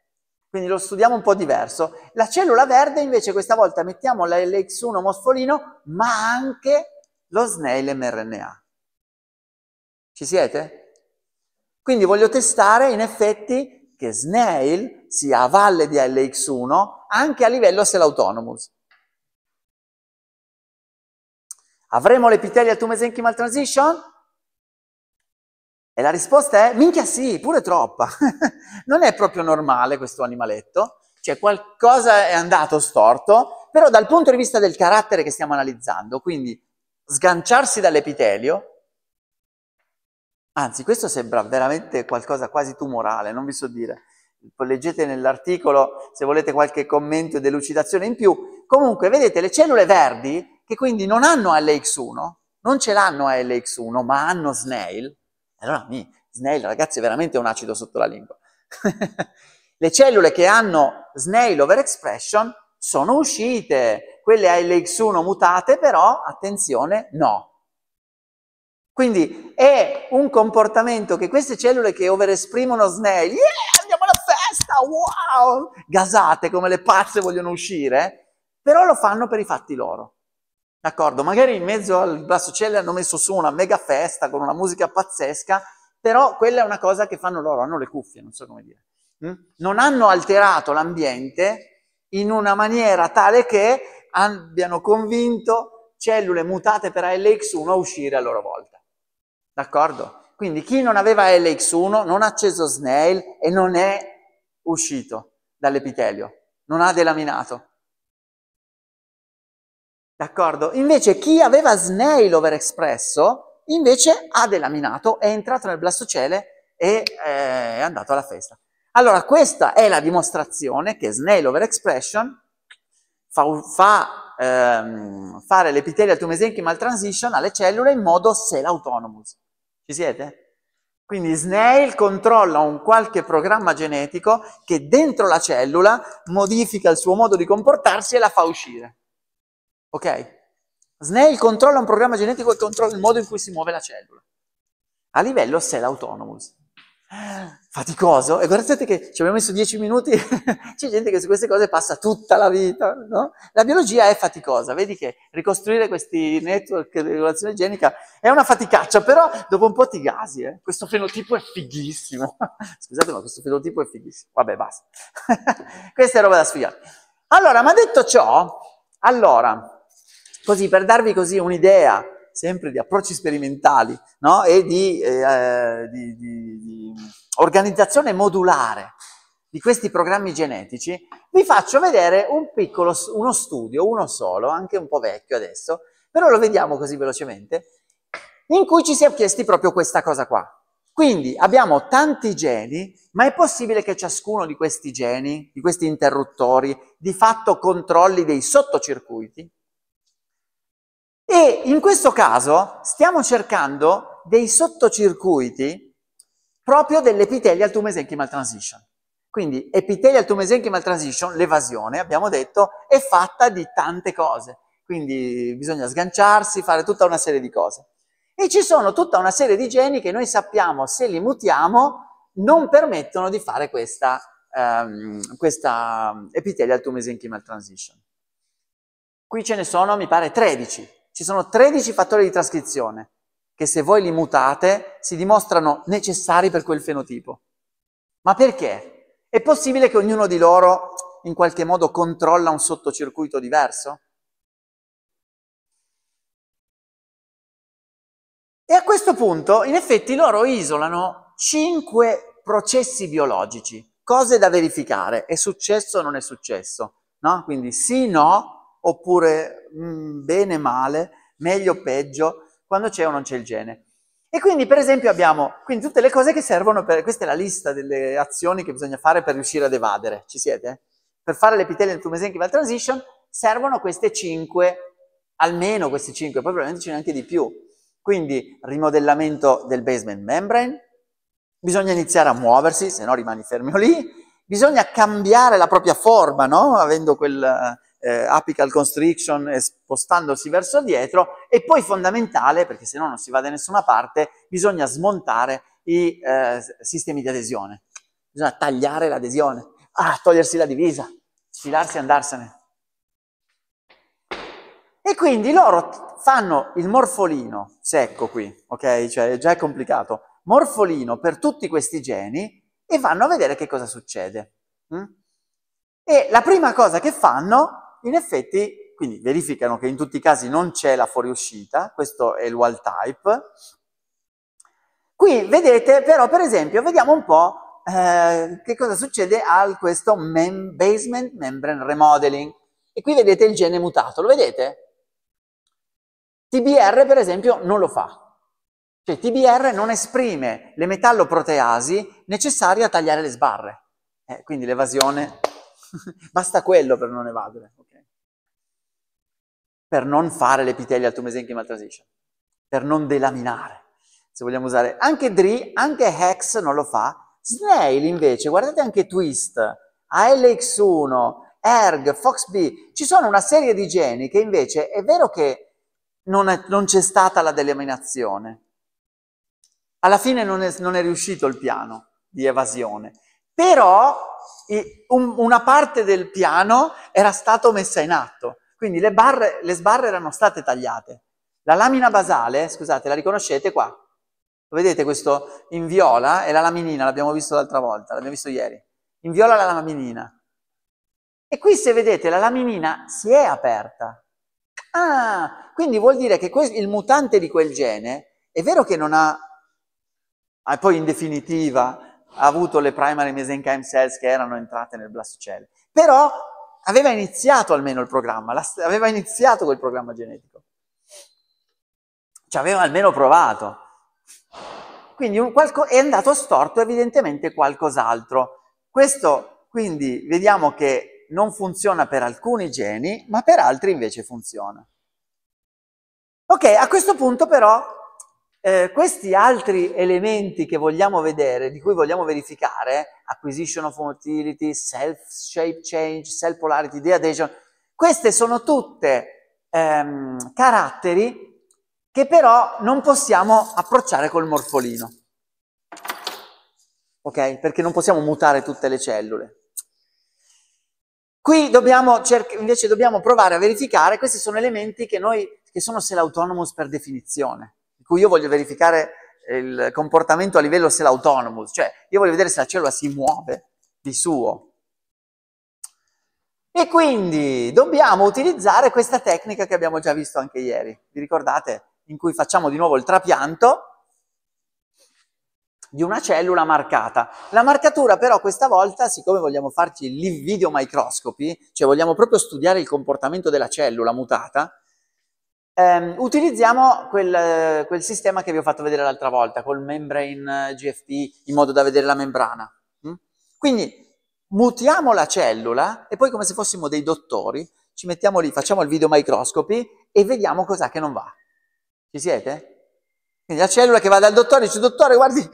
quindi lo studiamo un po' diverso, la cellula verde invece questa volta mettiamo la LX1 morfolino, ma anche lo SNAIL mRNA. Ci siete? Quindi voglio testare in effetti che SNAIL sia a valle di LX1 anche a livello cell autonomous. Avremo l'epitelial to mesenchymal transition? E la risposta è, minchia sì, pure troppa. (laughs) non è proprio normale questo animaletto, cioè qualcosa è andato storto, però dal punto di vista del carattere che stiamo analizzando, quindi sganciarsi dall'epitelio, anzi questo sembra veramente qualcosa quasi tumorale, non vi so dire, leggete nell'articolo se volete qualche commento e delucidazione in più, comunque vedete le cellule verdi che quindi non hanno LX1, non ce l'hanno LX1 ma hanno snail, allora mi, snail ragazzi è veramente un acido sotto la lingua, (laughs) le cellule che hanno snail overexpression sono uscite, quelle a LX1 mutate però, attenzione, no. Quindi è un comportamento che queste cellule che overesprimono SNE, yeah, andiamo alla festa, wow, gasate come le pazze vogliono uscire, però lo fanno per i fatti loro. D'accordo? Magari in mezzo al basso blastocelle hanno messo su una mega festa con una musica pazzesca, però quella è una cosa che fanno loro, hanno le cuffie, non so come dire. Mm? Non hanno alterato l'ambiente in una maniera tale che abbiano convinto cellule mutate per ALX1 a uscire a loro volta. D'accordo? Quindi chi non aveva LX1 non ha acceso snail e non è uscito dall'epitelio, non ha delaminato. D'accordo? Invece chi aveva snail overexpresso, invece ha delaminato, è entrato nel blastocele e eh, è andato alla festa. Allora questa è la dimostrazione che snail overexpression fa, fa ehm, fare l'epitelia tumesenchimal transition alle cellule in modo cell autonomous. Ci siete? Quindi SNAIL controlla un qualche programma genetico che dentro la cellula modifica il suo modo di comportarsi e la fa uscire. Ok? SNAIL controlla un programma genetico che controlla il modo in cui si muove la cellula a livello cell autonomous faticoso e guardate che ci abbiamo messo dieci minuti, (laughs) c'è gente che su queste cose passa tutta la vita, no? La biologia è faticosa, vedi che ricostruire questi network di regolazione genica è una faticaccia, però dopo un po' ti gasi, eh? questo fenotipo è fighissimo, (laughs) scusate ma questo fenotipo è fighissimo, vabbè basta, (laughs) questa è roba da sfigare. Allora, ma detto ciò, allora, così per darvi così un'idea sempre di approcci sperimentali no? e di, eh, eh di, di organizzazione modulare di questi programmi genetici, vi faccio vedere un piccolo, uno studio, uno solo, anche un po' vecchio adesso, però lo vediamo così velocemente, in cui ci siamo chiesti proprio questa cosa qua. Quindi abbiamo tanti geni, ma è possibile che ciascuno di questi geni, di questi interruttori, di fatto controlli dei sottocircuiti? E in questo caso stiamo cercando dei sottocircuiti proprio dell'epithelial to mesenchymal transition. Quindi epithelial to mesenchymal transition, l'evasione, abbiamo detto, è fatta di tante cose. Quindi bisogna sganciarsi, fare tutta una serie di cose. E ci sono tutta una serie di geni che noi sappiamo, se li mutiamo, non permettono di fare questa, ehm, questa epithelial to mesenchymal transition. Qui ce ne sono, mi pare, 13. Ci sono 13 fattori di trascrizione che se voi li mutate si dimostrano necessari per quel fenotipo. Ma perché? È possibile che ognuno di loro in qualche modo controlla un sottocircuito diverso? E a questo punto, in effetti, loro isolano cinque processi biologici, cose da verificare, è successo o non è successo, no? Quindi sì, no, oppure mh, mm, bene, male, meglio, peggio, quando c'è o non c'è il gene. E quindi, per esempio, abbiamo quindi tutte le cose che servono per... Questa è la lista delle azioni che bisogna fare per riuscire ad evadere. Ci siete? Per fare l'epithelial to mesenchymal transition servono queste 5, almeno queste 5, poi probabilmente ce ne anche di più. Quindi rimodellamento del basement membrane, bisogna iniziare a muoversi, se no rimani fermo lì, bisogna cambiare la propria forma, no? Avendo quel eh, apical constriction e spostandosi verso dietro e poi fondamentale, perché se no non si va da nessuna parte, bisogna smontare i eh, sistemi di adesione. Bisogna tagliare l'adesione, ah, togliersi la divisa, sfilarsi e andarsene. E quindi loro fanno il morfolino secco qui, ok? Cioè già è complicato. Morfolino per tutti questi geni e vanno a vedere che cosa succede. Mm? E la prima cosa che fanno in effetti, quindi verificano che in tutti i casi non c'è la fuoriuscita, questo è il wall type. Qui vedete però, per esempio, vediamo un po' eh, che cosa succede a questo mem basement membrane remodeling. E qui vedete il gene mutato, lo vedete? TBR per esempio non lo fa, cioè TBR non esprime le metalloproteasi necessarie a tagliare le sbarre, eh, quindi l'evasione, (laughs) basta quello per non evadere per non fare l'epitelia tumesenic mal transition, per non delaminare, se vogliamo usare. Anche Dri, anche Hex non lo fa. Snail invece, guardate anche Twist, ALX1, ERG, FOXB, ci sono una serie di geni che invece è vero che non, non c'è stata la delaminazione. Alla fine non è, non è riuscito il piano di evasione, però i, un, una parte del piano era stata messa in atto. Quindi le, barre, le sbarre erano state tagliate. La lamina basale, scusate, la riconoscete qua. Lo vedete questo in viola è la laminina, l'abbiamo visto l'altra volta, l'abbiamo visto ieri. In viola la laminina. E qui se vedete la laminina si è aperta. Ah, quindi vuol dire che il mutante di quel gene è vero che non ha, ah, poi in definitiva, ha avuto le primary mesenchyme cells che erano entrate nel blastocelle, però aveva iniziato almeno il programma, la, aveva iniziato quel programma genetico. Ci cioè, aveva almeno provato. Quindi qualco, è andato storto evidentemente qualcos'altro. Questo quindi vediamo che non funziona per alcuni geni, ma per altri invece funziona. Ok, a questo punto però eh, questi altri elementi che vogliamo vedere, di cui vogliamo verificare, acquisition of motility, self shape change, self polarity, adhesion, queste sono tutte ehm, caratteri che però non possiamo approcciare col morfolino. Ok? Perché non possiamo mutare tutte le cellule. Qui dobbiamo invece dobbiamo provare a verificare, questi sono elementi che, noi, che sono cell autonomous per definizione cui io voglio verificare il comportamento a livello cell autonomous, cioè io voglio vedere se la cellula si muove di suo. E quindi dobbiamo utilizzare questa tecnica che abbiamo già visto anche ieri, vi ricordate? In cui facciamo di nuovo il trapianto di una cellula marcata. La marcatura però questa volta, siccome vogliamo farci video microscopy, cioè vogliamo proprio studiare il comportamento della cellula mutata, Um, utilizziamo quel, quel, sistema che vi ho fatto vedere l'altra volta, col membrane eh, GFP, in modo da vedere la membrana. Hm? Quindi mutiamo la cellula e poi come se fossimo dei dottori, ci mettiamo lì, facciamo il video microscopy e vediamo cos'è che non va. Ci siete? Quindi la cellula che va dal dottore dice, dottore guardi,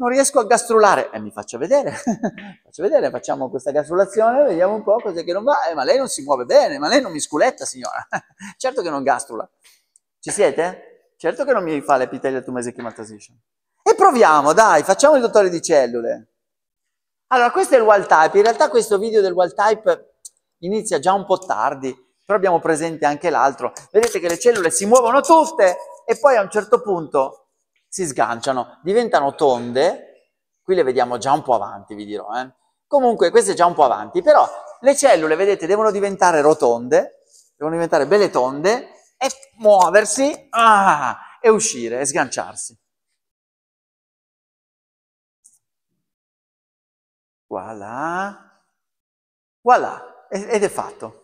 non riesco a gastrulare. E eh, mi faccia vedere, (laughs) faccio vedere, facciamo questa gastrulazione, vediamo un po' cos'è che non va. Eh, ma lei non si muove bene, ma lei non mi sculetta, signora. (laughs) certo che non gastrula. Ci siete? Certo che non mi fa l'epitelia tumese chematosisha. E proviamo, dai, facciamo il dottore di cellule. Allora, questo è il wild type. In realtà questo video del wild type inizia già un po' tardi, però abbiamo presente anche l'altro. Vedete che le cellule si muovono tutte e poi a un certo punto si sganciano, diventano tonde, qui le vediamo già un po' avanti, vi dirò, eh? comunque queste già un po' avanti, però le cellule, vedete, devono diventare rotonde, devono diventare belle tonde e muoversi ah, e uscire e sganciarsi. Voilà, voilà, ed è fatto.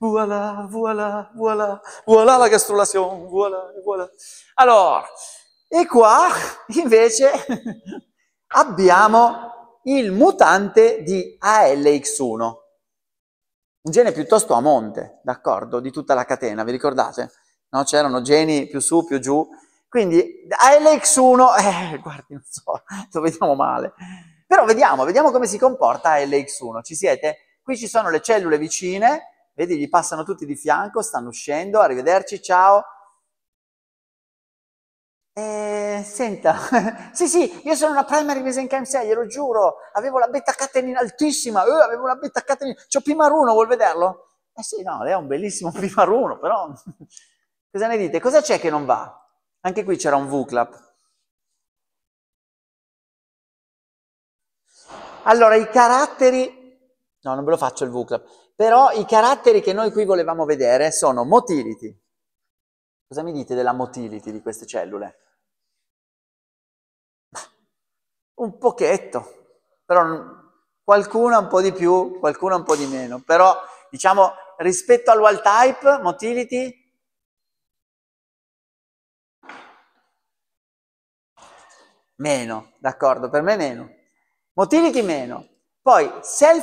Voilà, voilà, voilà, voilà la gastrulation, voilà, voilà. Alors, e qua invece (laughs) abbiamo il mutante di ALX1, un gene piuttosto a monte, d'accordo, di tutta la catena, vi ricordate? No? C'erano geni più su, più giù, quindi ALX1, (laughs) eh, guardi, non so, lo vediamo male, però vediamo, vediamo come si comporta ALX1, ci siete? Qui ci sono le cellule vicine, vedi, gli passano tutti di fianco, stanno uscendo, arrivederci, ciao, eh, senta, (laughs) sì, sì, io sono una primary mesenchyme 6, glielo giuro, avevo la beta catenina altissima, eh, avevo la beta catenina, c'ho P maruno, vuol vederlo? Eh sì, no, lei ha un bellissimo (laughs) P maruno, però (laughs) cosa ne dite? Cosa c'è che non va? Anche qui c'era un V-clap. Allora, i caratteri, no, non ve lo faccio il V-clap, però i caratteri che noi qui volevamo vedere sono motility. Cosa mi dite della motility di queste cellule? Un pochetto, però qualcuna un po' di più, qualcuna un po' di meno, però diciamo rispetto al wild type, motility, meno, d'accordo, per me meno. Motility meno. Poi cell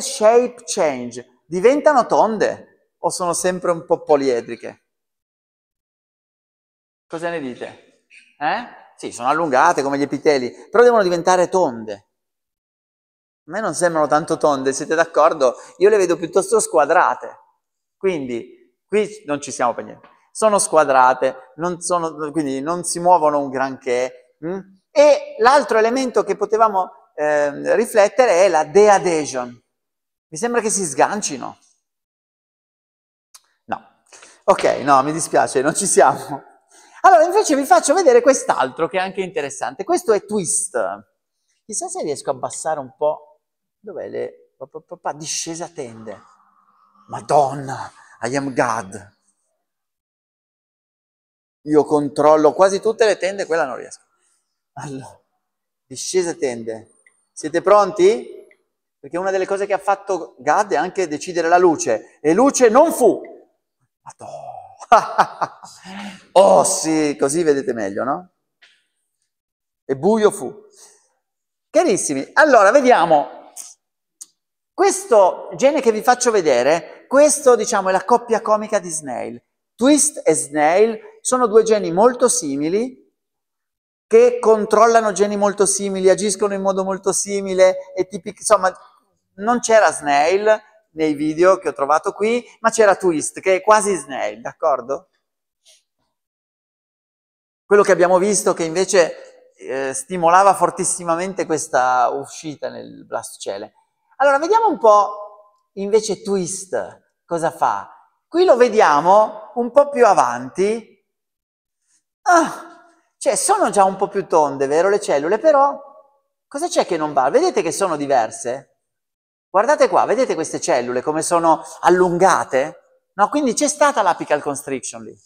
shape change, diventano tonde o sono sempre un po' poliedriche? Cosa ne dite? Eh? Sì, sono allungate come gli epiteli, però devono diventare tonde. A me non sembrano tanto tonde, siete d'accordo? Io le vedo piuttosto squadrate. Quindi, qui non ci siamo per niente. Sono squadrate, non sono, quindi non si muovono un granché. Mh? Hm? E l'altro elemento che potevamo eh, riflettere è la deadhesion. Mi sembra che si sgancino. No. Ok, no, mi dispiace, non ci siamo. Allora, invece vi faccio vedere quest'altro che è anche interessante. Questo è Twist. Chissà se riesco a abbassare un po'. Dov'è le... Discesa tende. Madonna, I am God. Io controllo quasi tutte le tende, quella non riesco. Allora, discesa tende. Siete pronti? Perché una delle cose che ha fatto God è anche decidere la luce. E luce non fu. Madonna. (laughs) oh sì, così vedete meglio, no? E buio fu. Carissimi, allora vediamo. Questo gene che vi faccio vedere, questo diciamo è la coppia comica di Snail. Twist e Snail sono due geni molto simili che controllano geni molto simili, agiscono in modo molto simile e tipici, insomma, non c'era Snail, nei video che ho trovato qui, ma c'era Twist, che è quasi Snail, d'accordo? Quello che abbiamo visto che invece eh, stimolava fortissimamente questa uscita nel Blast Cell. Allora, vediamo un po' invece Twist cosa fa. Qui lo vediamo un po' più avanti. Ah, cioè, sono già un po' più tonde, vero, le cellule, però cosa c'è che non va? Vedete che sono diverse? Guardate qua, vedete queste cellule come sono allungate? No, quindi c'è stata l'apical constriction lì.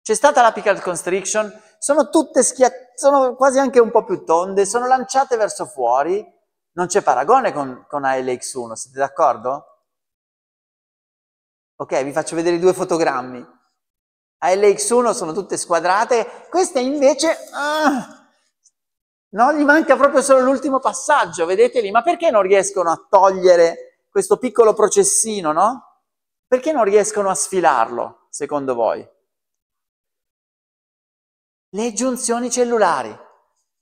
C'è stata l'apical constriction, sono tutte schiacciate, sono quasi anche un po' più tonde, sono lanciate verso fuori, non c'è paragone con, con ALX1, siete d'accordo? Ok, vi faccio vedere i due fotogrammi. ALX1 sono tutte squadrate, queste invece... Ah, No, gli manca proprio solo l'ultimo passaggio, vedete lì. Ma perché non riescono a togliere questo piccolo processino, no? Perché non riescono a sfilarlo, secondo voi? Le giunzioni cellulari.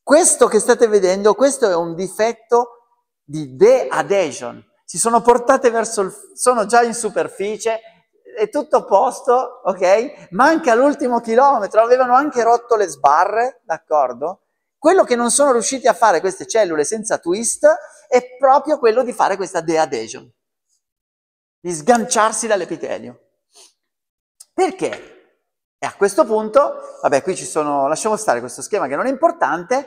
Questo che state vedendo, questo è un difetto di de-adhesion. Si sono portate verso il... sono già in superficie, è tutto a posto, ok? Manca l'ultimo chilometro, avevano anche rotto le sbarre, d'accordo? Quello che non sono riusciti a fare queste cellule senza twist è proprio quello di fare questa deadhesion, di sganciarsi dall'epitelio. Perché? E a questo punto, vabbè, qui ci sono, lasciamo stare questo schema che non è importante,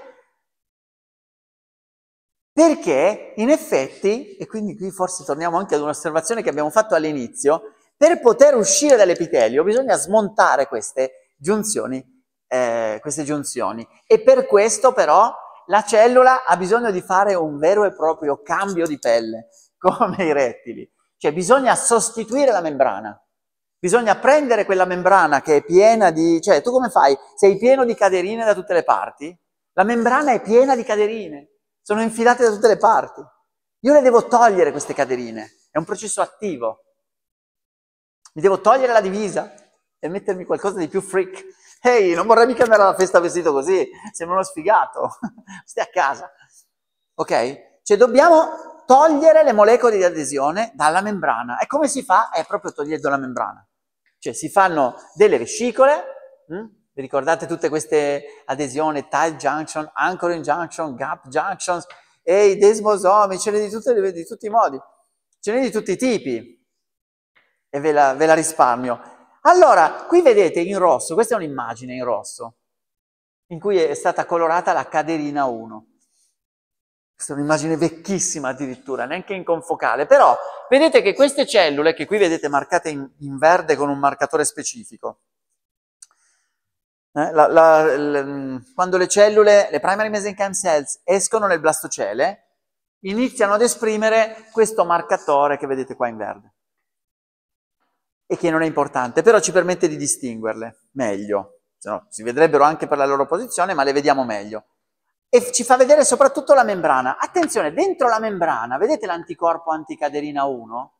perché in effetti, e quindi qui forse torniamo anche ad un'osservazione che abbiamo fatto all'inizio, per poter uscire dall'epitelio bisogna smontare queste giunzioni eh, queste giunzioni. E per questo però la cellula ha bisogno di fare un vero e proprio cambio di pelle, (laughs) come i rettili. Cioè bisogna sostituire la membrana. Bisogna prendere quella membrana che è piena di... Cioè, tu come fai? Sei pieno di caderine da tutte le parti? La membrana è piena di caderine. Sono infilate da tutte le parti. Io le devo togliere queste caderine. È un processo attivo. Mi devo togliere la divisa e mettermi qualcosa di più freak Ehi, non vorrei mica andare alla festa vestito così, sembra uno sfigato, (laughs) stai a casa. Ok? Cioè dobbiamo togliere le molecole di adesione dalla membrana. E come si fa? È proprio togliendo la membrana. Cioè si fanno delle vescicole, hm? vi ricordate tutte queste adesioni, tile junction, anchoring junction, gap junctions, e i desmosomi, ce n'è di, di tutti i modi, ce n'è di tutti i tipi. E ve la, ve la risparmio allora, qui vedete in rosso, questa è un'immagine in rosso, in cui è stata colorata la caderina 1. Questa è un'immagine vecchissima addirittura, neanche in confocale, però vedete che queste cellule, che qui vedete marcate in, in verde con un marcatore specifico, eh, la, la, la, mm, quando le cellule, le primary mesenchyme cells, escono nel blastocele, iniziano ad esprimere questo marcatore che vedete qua in verde e che non è importante, però ci permette di distinguerle meglio. No, si vedrebbero anche per la loro posizione, ma le vediamo meglio. E ci fa vedere soprattutto la membrana. Attenzione, dentro la membrana, vedete l'anticorpo anticaderina 1?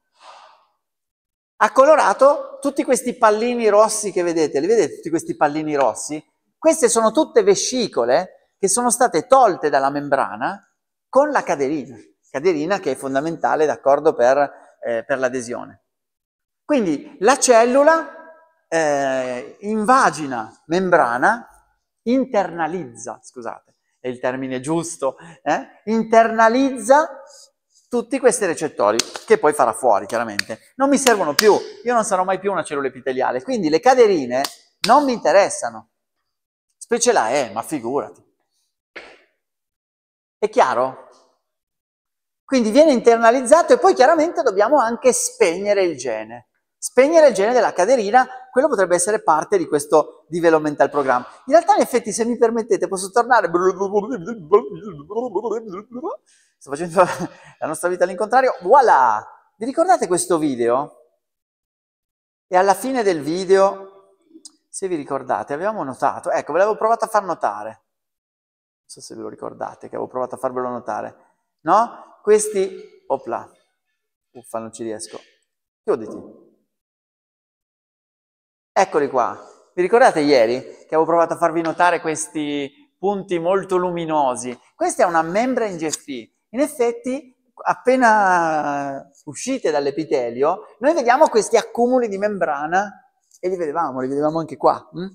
Ha colorato tutti questi pallini rossi che vedete, li vedete tutti questi pallini rossi? Queste sono tutte vescicole che sono state tolte dalla membrana con la caderina, caderina che è fondamentale, d'accordo, per, eh, per l'adesione. Quindi la cellula eh, invagina membrana, internalizza, scusate, è il termine giusto, eh? internalizza tutti questi recettori che poi farà fuori, chiaramente. Non mi servono più, io non sarò mai più una cellula epiteliale, quindi le caderine non mi interessano. Specie la E, ma figurati. È chiaro? Quindi viene internalizzato e poi chiaramente dobbiamo anche spegnere il gene. Spegnere il gene della caderina, quello potrebbe essere parte di questo developmental program. In realtà, in effetti, se mi permettete, posso tornare. Sto facendo (laughs) la nostra vita all'incontrario. Voilà! Vi ricordate questo video? E alla fine del video, se vi ricordate, avevamo notato, ecco, ve l'avevo provato a far notare. Non so se ve lo ricordate, che avevo provato a farvelo notare. No? Questi, opla, uffa, non ci riesco. Chiuditi. Eccoli qua. Vi ricordate ieri che avevo provato a farvi notare questi punti molto luminosi? Questa è una membra ingestì. In effetti, appena uscite dall'epitelio, noi vediamo questi accumuli di membrana e li vedevamo, li vedevamo anche qua. Hm?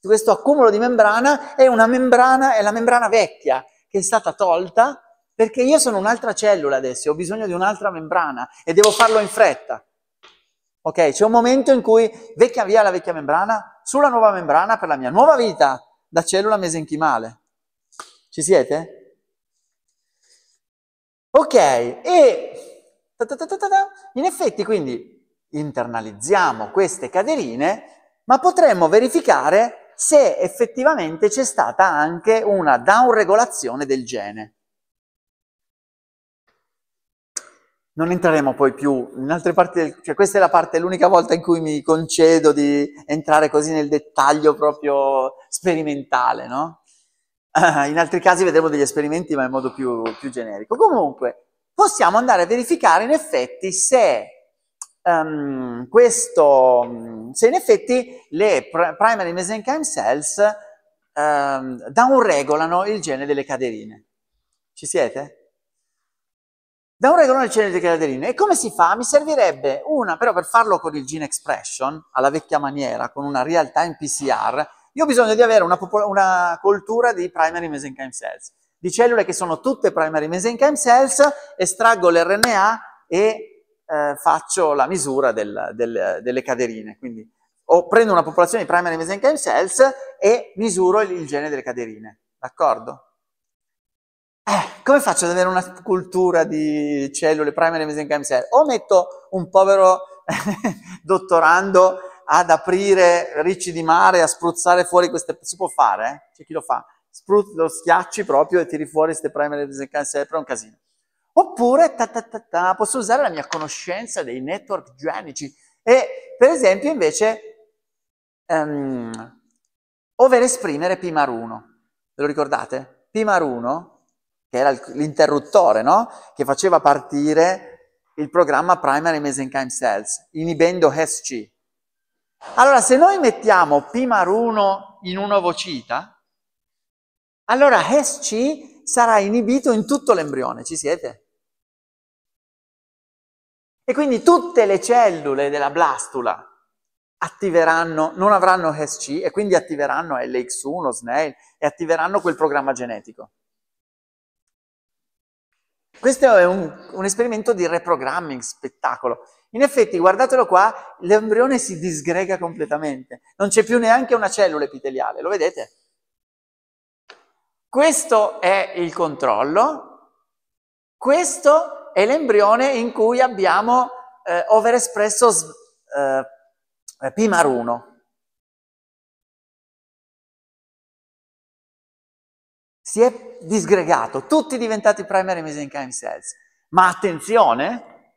Questo accumulo di membrana è una membrana, è la membrana vecchia che è stata tolta perché io sono un'altra cellula adesso, ho bisogno di un'altra membrana e devo farlo in fretta. Ok, c'è un momento in cui vecchia via la vecchia membrana sulla nuova membrana per la mia nuova vita da cellula mesenchimale. Ci siete? Ok, e ta ta ta in effetti quindi internalizziamo queste caderine, ma potremmo verificare se effettivamente c'è stata anche una downregolazione del gene. non entreremo poi più in altre parti, del, cioè questa è la parte, l'unica volta in cui mi concedo di entrare così nel dettaglio proprio sperimentale, no? Eh, in altri casi vedremo degli esperimenti, ma in modo più, più generico. Comunque, possiamo andare a verificare in effetti se um, questo, se in effetti le primary mesenchyme cells um, regolano il gene delle caderine. Ci siete? da un regrone al cene di Chiaderina. E come si fa? Mi servirebbe una, però per farlo con il gene expression, alla vecchia maniera, con una real time PCR, io ho bisogno di avere una, una coltura di primary mesenchyme cells, di cellule che sono tutte primary mesenchyme cells, estraggo l'RNA e eh, faccio la misura del, del, delle caderine. Quindi o prendo una popolazione di primary mesenchyme cells e misuro il, il gene delle caderine, d'accordo? eh, come faccio ad avere una cultura di cellule primary mesenchyme cell? O metto un povero (laughs) dottorando ad aprire ricci di mare, a spruzzare fuori queste... Si può fare? Eh? C'è chi lo fa. Spruzzi, lo schiacci proprio e tiri fuori queste primary mesenchyme cell, però è un casino. Oppure, ta, ta, ta, ta, posso usare la mia conoscenza dei network genici e, per esempio, invece, um, ehm, over esprimere P 1. Ve lo ricordate? P 1 che era l'interruttore, no? Che faceva partire il programma Primary Mesenchyme Cells, inibendo HESC. Allora, se noi mettiamo PIMAR1 in un ovocita, allora HESC sarà inibito in tutto l'embrione, ci siete? E quindi tutte le cellule della blastula attiveranno, non avranno HSC e quindi attiveranno LX1, SNAIL e attiveranno quel programma genetico. Questo è un, un esperimento di reprogramming, spettacolo. In effetti, guardatelo qua, l'embrione si disgrega completamente. Non c'è più neanche una cellula epiteliale, lo vedete? Questo è il controllo, questo è l'embrione in cui abbiamo eh, overespresso eh, PIMAR1. si è disgregato, tutti diventati primary mesenchyme cells. Ma attenzione,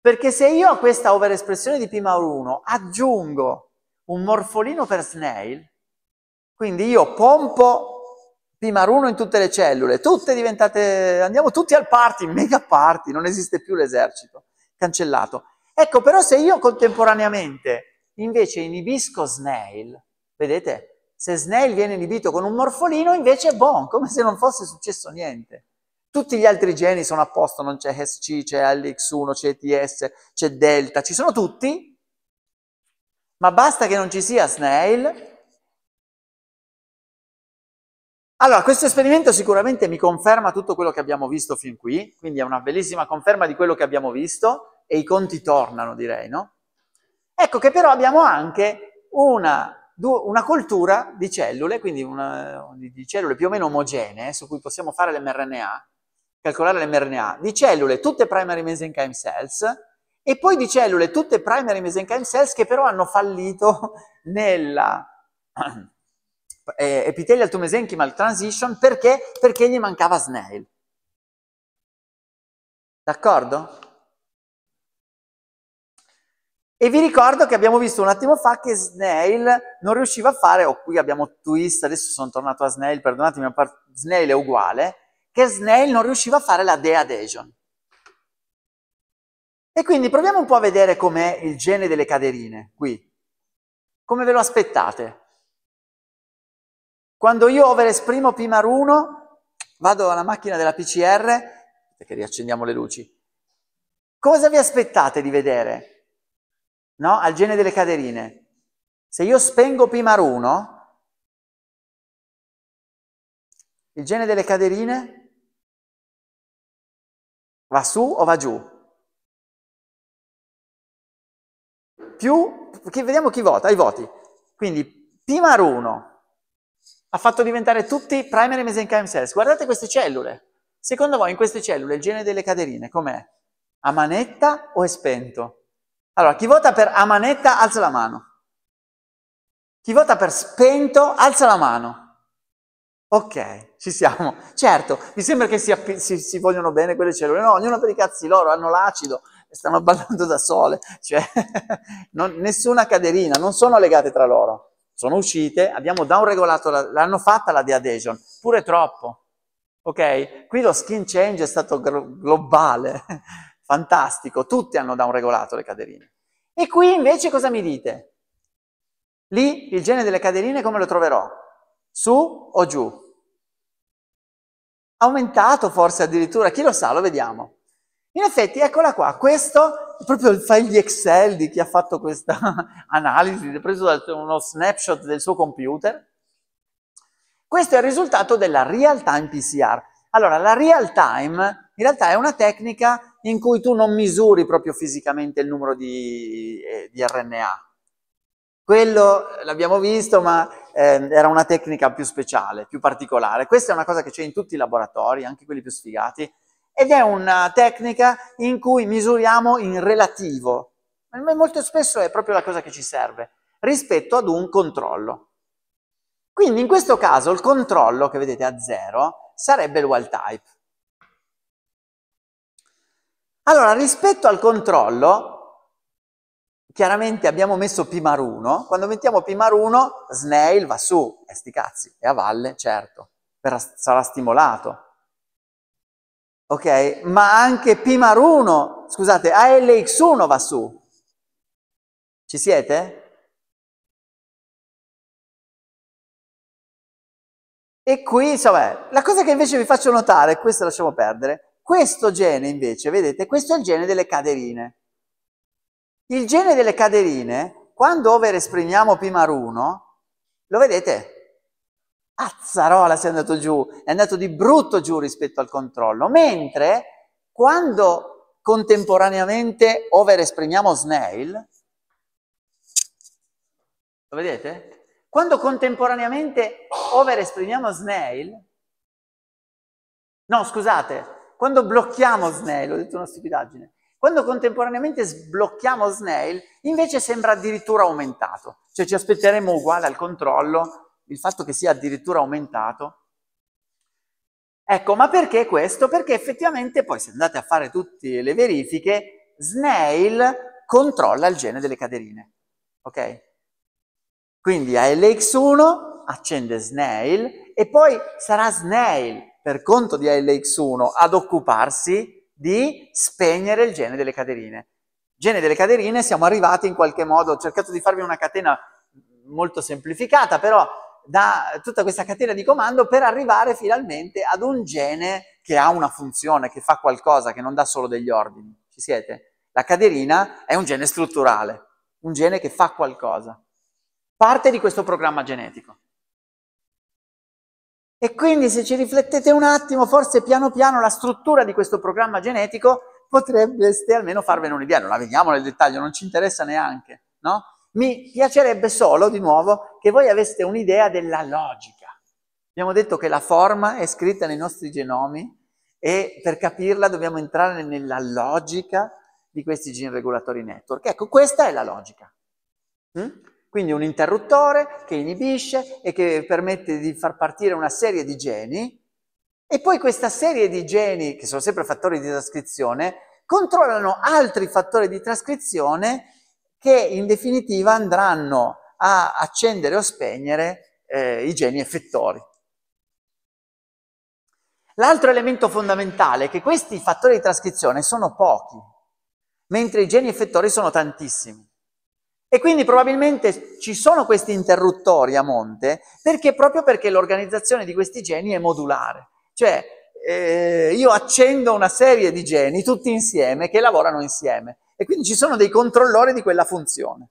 perché se io a questa overespressione di PMAUR1 aggiungo un morfolino per snail, quindi io pompo PMAR1 in tutte le cellule, tutte diventate, andiamo tutti al party, mega party, non esiste più l'esercito, cancellato. Ecco, però se io contemporaneamente invece inibisco snail, vedete, se Snell viene inibito con un morfolino, invece è buono, come se non fosse successo niente. Tutti gli altri geni sono a posto, non c'è SC, c'è LX1, c'è ETS, c'è delta, ci sono tutti, ma basta che non ci sia Snail. Allora, questo esperimento sicuramente mi conferma tutto quello che abbiamo visto fin qui, quindi è una bellissima conferma di quello che abbiamo visto e i conti tornano, direi, no? Ecco che però abbiamo anche una una coltura di cellule, quindi una, di cellule più o meno omogenee, eh, su cui possiamo fare l'mRNA, calcolare l'mRNA, di cellule tutte primary mesenchyme cells, e poi di cellule tutte primary mesenchyme cells che però hanno fallito (laughs) nella (clears throat) eh, epithelial to mesenchymal transition perché? Perché gli mancava snail. D'accordo? E vi ricordo che abbiamo visto un attimo fa che Snail non riusciva a fare, o qui abbiamo twist, adesso sono tornato a Snail, perdonatemi, ma Snail è uguale, che Snail non riusciva a fare la deadhesion. E quindi proviamo un po' a vedere com'è il gene delle caderine, qui. Come ve lo aspettate? Quando io overesprimo P mar 1, vado alla macchina della PCR, perché riaccendiamo le luci, cosa vi aspettate di vedere? no? al gene delle caterine. Se io spengo P mar 1, il gene delle caterine va su o va giù? Più, vediamo chi vota, i voti. Quindi P mar 1 ha fatto diventare tutti primary mesenchyme cells. Guardate queste cellule. Secondo voi in queste cellule il gene delle caterine com'è? A manetta o è spento? Allora, chi vota per Amanetta alza la mano. Chi vota per spento alza la mano. Ok, ci siamo. Certo, mi sembra che si, si, si vogliono bene quelle cellule. No, ognuno per i cazzi loro, hanno l'acido e stanno ballando da sole. Cioè, (laughs) non, nessuna caderina, non sono legate tra loro. Sono uscite, abbiamo down regolato, la, l'hanno fatta la deadhesion, pure troppo. Ok? Qui lo skin change è stato glo- globale fantastico, tutti hanno da un regolato le caderine. E qui invece cosa mi dite? Lì il gene delle caderine come lo troverò? Su o giù? Aumentato forse addirittura, chi lo sa, lo vediamo. In effetti, eccola qua, questo è proprio il file di Excel di chi ha fatto questa (laughs) analisi, preso da uno snapshot del suo computer. Questo è il risultato della real time PCR. Allora, la real time in realtà è una tecnica in cui tu non misuri proprio fisicamente il numero di, eh, di RNA. Quello l'abbiamo visto, ma eh, era una tecnica più speciale, più particolare. Questa è una cosa che c'è in tutti i laboratori, anche quelli più sfigati, ed è una tecnica in cui misuriamo in relativo, ma molto spesso è proprio la cosa che ci serve, rispetto ad un controllo. Quindi in questo caso il controllo, che vedete a zero, sarebbe il wild type. Allora, rispetto al controllo, chiaramente abbiamo messo P 1, quando mettiamo P 1, snail va su, e eh, sti cazzi, è a valle, certo, per, sarà stimolato. Ok? Ma anche P 1, scusate, ALX1 va su. Ci siete? E qui, insomma, la cosa che invece vi faccio notare, questa lasciamo perdere, questo gene invece, vedete, questo è il gene delle caderine. Il gene delle caderine, quando over esprimiamo P 1, lo vedete? Azzarola si è andato giù, è andato di brutto giù rispetto al controllo, mentre quando contemporaneamente over esprimiamo Snail, lo vedete? Quando contemporaneamente over esprimiamo Snail, no scusate, quando blocchiamo Snail, ho detto una stupidaggine, quando contemporaneamente sblocchiamo Snail, invece sembra addirittura aumentato, cioè ci aspetteremo uguale al controllo il fatto che sia addirittura aumentato. Ecco, ma perché questo? Perché effettivamente poi se andate a fare tutte le verifiche, Snail controlla il gene delle caderine, ok? Quindi a LX1 accende Snail e poi sarà Snail per conto di ALX1 ad occuparsi di spegnere il gene delle caderine. Gene delle caderine siamo arrivati in qualche modo, ho cercato di farvi una catena molto semplificata, però da tutta questa catena di comando per arrivare finalmente ad un gene che ha una funzione, che fa qualcosa, che non dà solo degli ordini. Ci siete? La caderina è un gene strutturale, un gene che fa qualcosa. Parte di questo programma genetico. E quindi se ci riflettete un attimo, forse piano piano la struttura di questo programma genetico potreste almeno farvene un'idea, non la vediamo nel dettaglio, non ci interessa neanche, no? Mi piacerebbe solo, di nuovo, che voi aveste un'idea della logica. Abbiamo detto che la forma è scritta nei nostri genomi e per capirla dobbiamo entrare nella logica di questi gene regolatori network. Ecco, questa è la logica. Mm? Quindi un interruttore che inibisce e che permette di far partire una serie di geni e poi questa serie di geni, che sono sempre fattori di trascrizione, controllano altri fattori di trascrizione che in definitiva andranno a accendere o spegnere eh, i geni effettori. L'altro elemento fondamentale è che questi fattori di trascrizione sono pochi, mentre i geni effettori sono tantissimi. E quindi probabilmente ci sono questi interruttori a monte perché proprio perché l'organizzazione di questi geni è modulare. Cioè eh, io accendo una serie di geni tutti insieme che lavorano insieme e quindi ci sono dei controllori di quella funzione.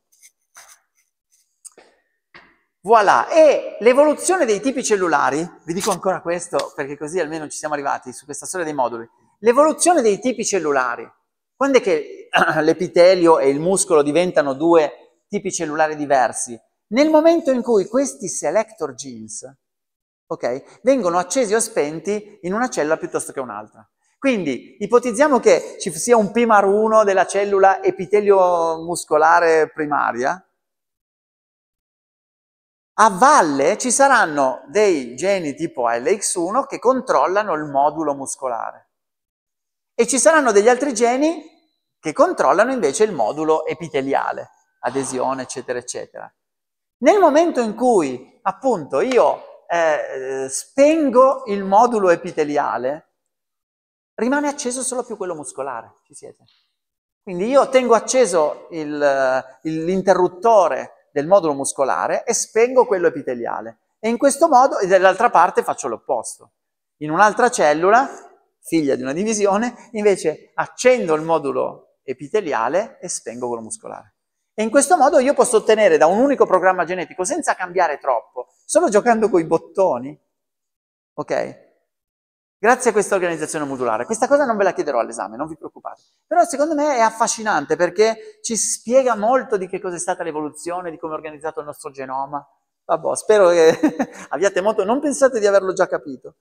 Voilà, e l'evoluzione dei tipi cellulari, vi dico ancora questo perché così almeno ci siamo arrivati su questa storia dei moduli, l'evoluzione dei tipi cellulari, quando è che (clears throat) l'epitelio e il muscolo diventano due tipi cellulari diversi. Nel momento in cui questi selector genes okay, vengono accesi o spenti in una cellula piuttosto che un'altra. Quindi ipotizziamo che ci sia un pimar 1 della cellula epitelio muscolare primaria, a valle ci saranno dei geni tipo LX1 che controllano il modulo muscolare e ci saranno degli altri geni che controllano invece il modulo epiteliale adesione, eccetera, eccetera. Nel momento in cui, appunto, io eh, spengo il modulo epiteliale, rimane acceso solo più quello muscolare, ci siete? Quindi io tengo acceso il, il, l'interruttore del modulo muscolare e spengo quello epiteliale. E in questo modo, e dall'altra parte faccio l'opposto. In un'altra cellula, figlia di una divisione, invece accendo il modulo epiteliale e spengo quello muscolare. E in questo modo io posso ottenere da un unico programma genetico senza cambiare troppo, solo giocando con i bottoni. Ok? Grazie a questa organizzazione modulare. Questa cosa non ve la chiederò all'esame, non vi preoccupate. Però secondo me è affascinante perché ci spiega molto di che cosa è stata l'evoluzione, di come è organizzato il nostro genoma. Vabbè, spero che (laughs) abbiate modo, non pensate di averlo già capito.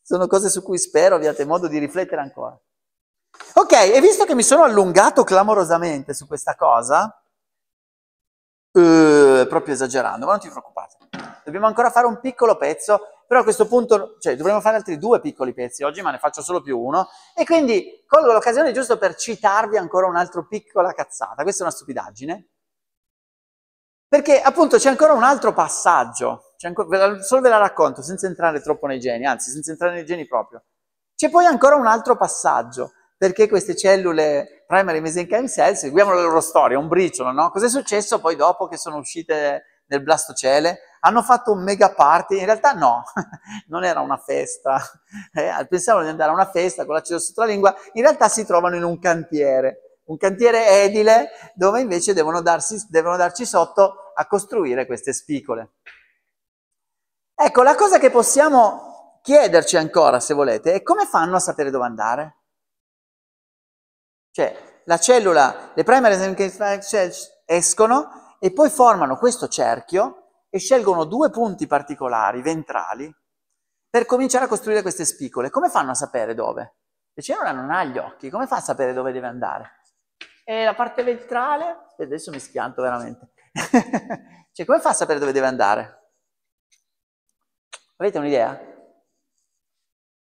Sono cose su cui spero abbiate modo di riflettere ancora. Ok, e visto che mi sono allungato clamorosamente su questa cosa, eh, proprio esagerando, ma non ti preoccupate. Dobbiamo ancora fare un piccolo pezzo, però a questo punto, cioè, dovremmo fare altri due piccoli pezzi oggi, ma ne faccio solo più uno, e quindi colgo l'occasione giusto per citarvi ancora un'altra piccola cazzata, questa è una stupidaggine, perché appunto c'è ancora un altro passaggio, ancora, solo ve la racconto senza entrare troppo nei geni, anzi senza entrare nei geni proprio. C'è poi ancora un altro passaggio, perché queste cellule primary mesenchyme cell, seguiamo la loro storia, un briciolo, no? Cos'è successo poi dopo che sono uscite nel blastocele? Hanno fatto un mega party, in realtà no, (laughs) non era una festa, eh, pensavano di andare a una festa con l'acido sotto la lingua, in realtà si trovano in un cantiere, un cantiere edile dove invece devono, darsi, devono darci sotto a costruire queste spicole. Ecco, la cosa che possiamo chiederci ancora, se volete, è come fanno a sapere dove andare? Cioè, la cellula, le primary mesenchymal cells escono e poi formano questo cerchio e scelgono due punti particolari, ventrali, per cominciare a costruire queste spicole. Come fanno a sapere dove? Le cellule non ha gli occhi, come fa a sapere dove deve andare? E la parte ventrale, e adesso mi schianto veramente, (laughs) cioè come fa a sapere dove deve andare? Avete un'idea?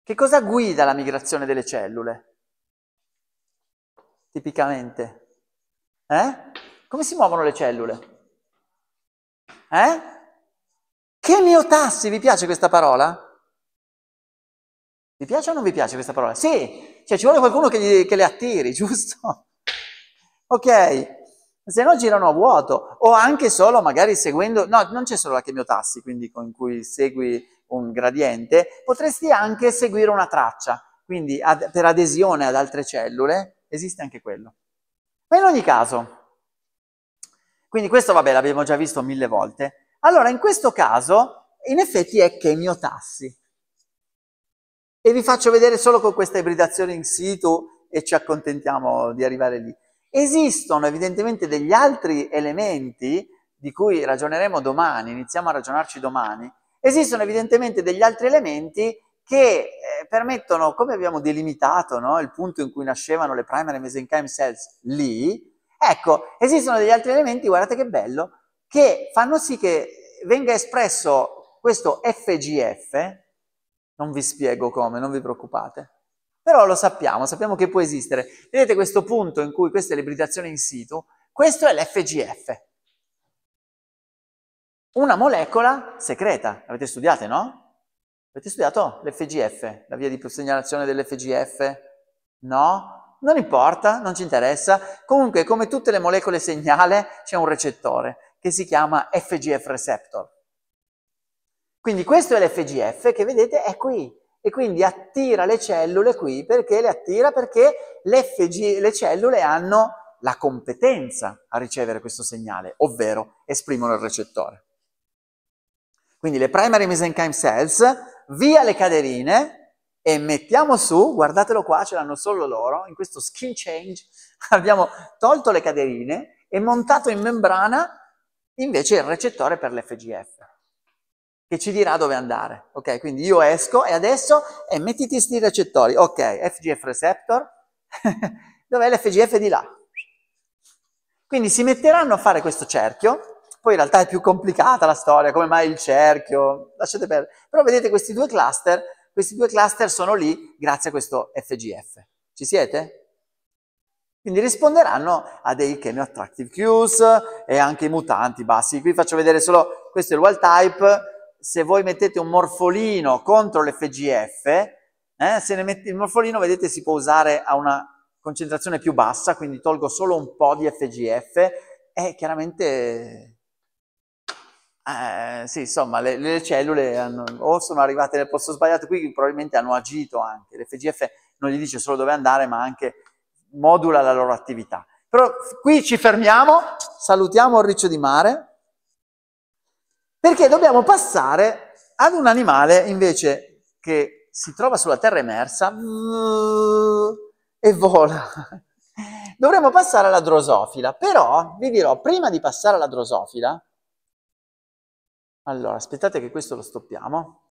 Che cosa guida la migrazione delle cellule? tipicamente? Eh? Come si muovono le cellule? Eh? Chemiotassi, vi piace questa parola? Vi piace o non vi piace questa parola? Sì, cioè ci vuole qualcuno che, gli, che le attiri, (laughs) giusto? ok, se no girano a vuoto o anche solo magari seguendo, no, non c'è solo la chemiotassi, quindi con cui segui un gradiente, potresti anche seguire una traccia, quindi ad, per adesione ad altre cellule, esiste anche quello. Ma in ogni caso, quindi questo vabbè l'abbiamo già visto mille volte, allora in questo caso in effetti è chemiotassi. E vi faccio vedere solo con questa ibridazione in situ e ci accontentiamo di arrivare lì. Esistono evidentemente degli altri elementi di cui ragioneremo domani, iniziamo a ragionarci domani, esistono evidentemente degli altri elementi che eh, permettono, come abbiamo delimitato no? il punto in cui nascevano le primary mesenchyme cells lì, ecco, esistono degli altri elementi, guardate che bello, che fanno sì che venga espresso questo FGF, non vi spiego come, non vi preoccupate, però lo sappiamo, sappiamo che può esistere. Vedete questo punto in cui questa è l'ibridazione in situ, questo è l'FGF, una molecola secreta, l'avete studiate, no? Avete studiato l'FGF, la via di segnalazione dell'FGF? No? Non importa, non ci interessa. Comunque, come tutte le molecole segnale, c'è un recettore che si chiama FGF receptor. Quindi questo è l'FGF che vedete è qui e quindi attira le cellule qui perché le attira perché le cellule hanno la competenza a ricevere questo segnale, ovvero esprimono il recettore. Quindi le primary mesenchyme cells via le caderine e mettiamo su, guardatelo qua, ce l'hanno solo loro, in questo skin change (laughs) abbiamo tolto le caderine e montato in membrana invece il recettore per l'FGF che ci dirà dove andare. Ok, quindi io esco e adesso eh, mettiti questi recettori. Ok, FGF receptor, (laughs) dov'è l'FGF di là? Quindi si metteranno a fare questo cerchio poi in realtà è più complicata la storia, come mai il cerchio, lasciate perdere. Però vedete questi due cluster, questi due cluster sono lì grazie a questo FGF. Ci siete? Quindi risponderanno a dei chemioattractive cues e anche i mutanti bassi. Qui faccio vedere solo, questo è il wild type, se voi mettete un morfolino contro l'FGF, eh, se ne mette, il morfolino vedete si può usare a una concentrazione più bassa, quindi tolgo solo un po' di FGF e chiaramente eh, sì, insomma, le, le cellule hanno, o sono arrivate nel posto sbagliato, qui probabilmente hanno agito anche. L'FGF non gli dice solo dove andare, ma anche modula la loro attività. Però qui ci fermiamo, salutiamo il riccio di mare, perché dobbiamo passare ad un animale invece che si trova sulla terra emersa mm, e vola. Dovremmo passare alla drosofila, però vi dirò, prima di passare alla drosofila, allora, aspettate che questo lo stoppiamo.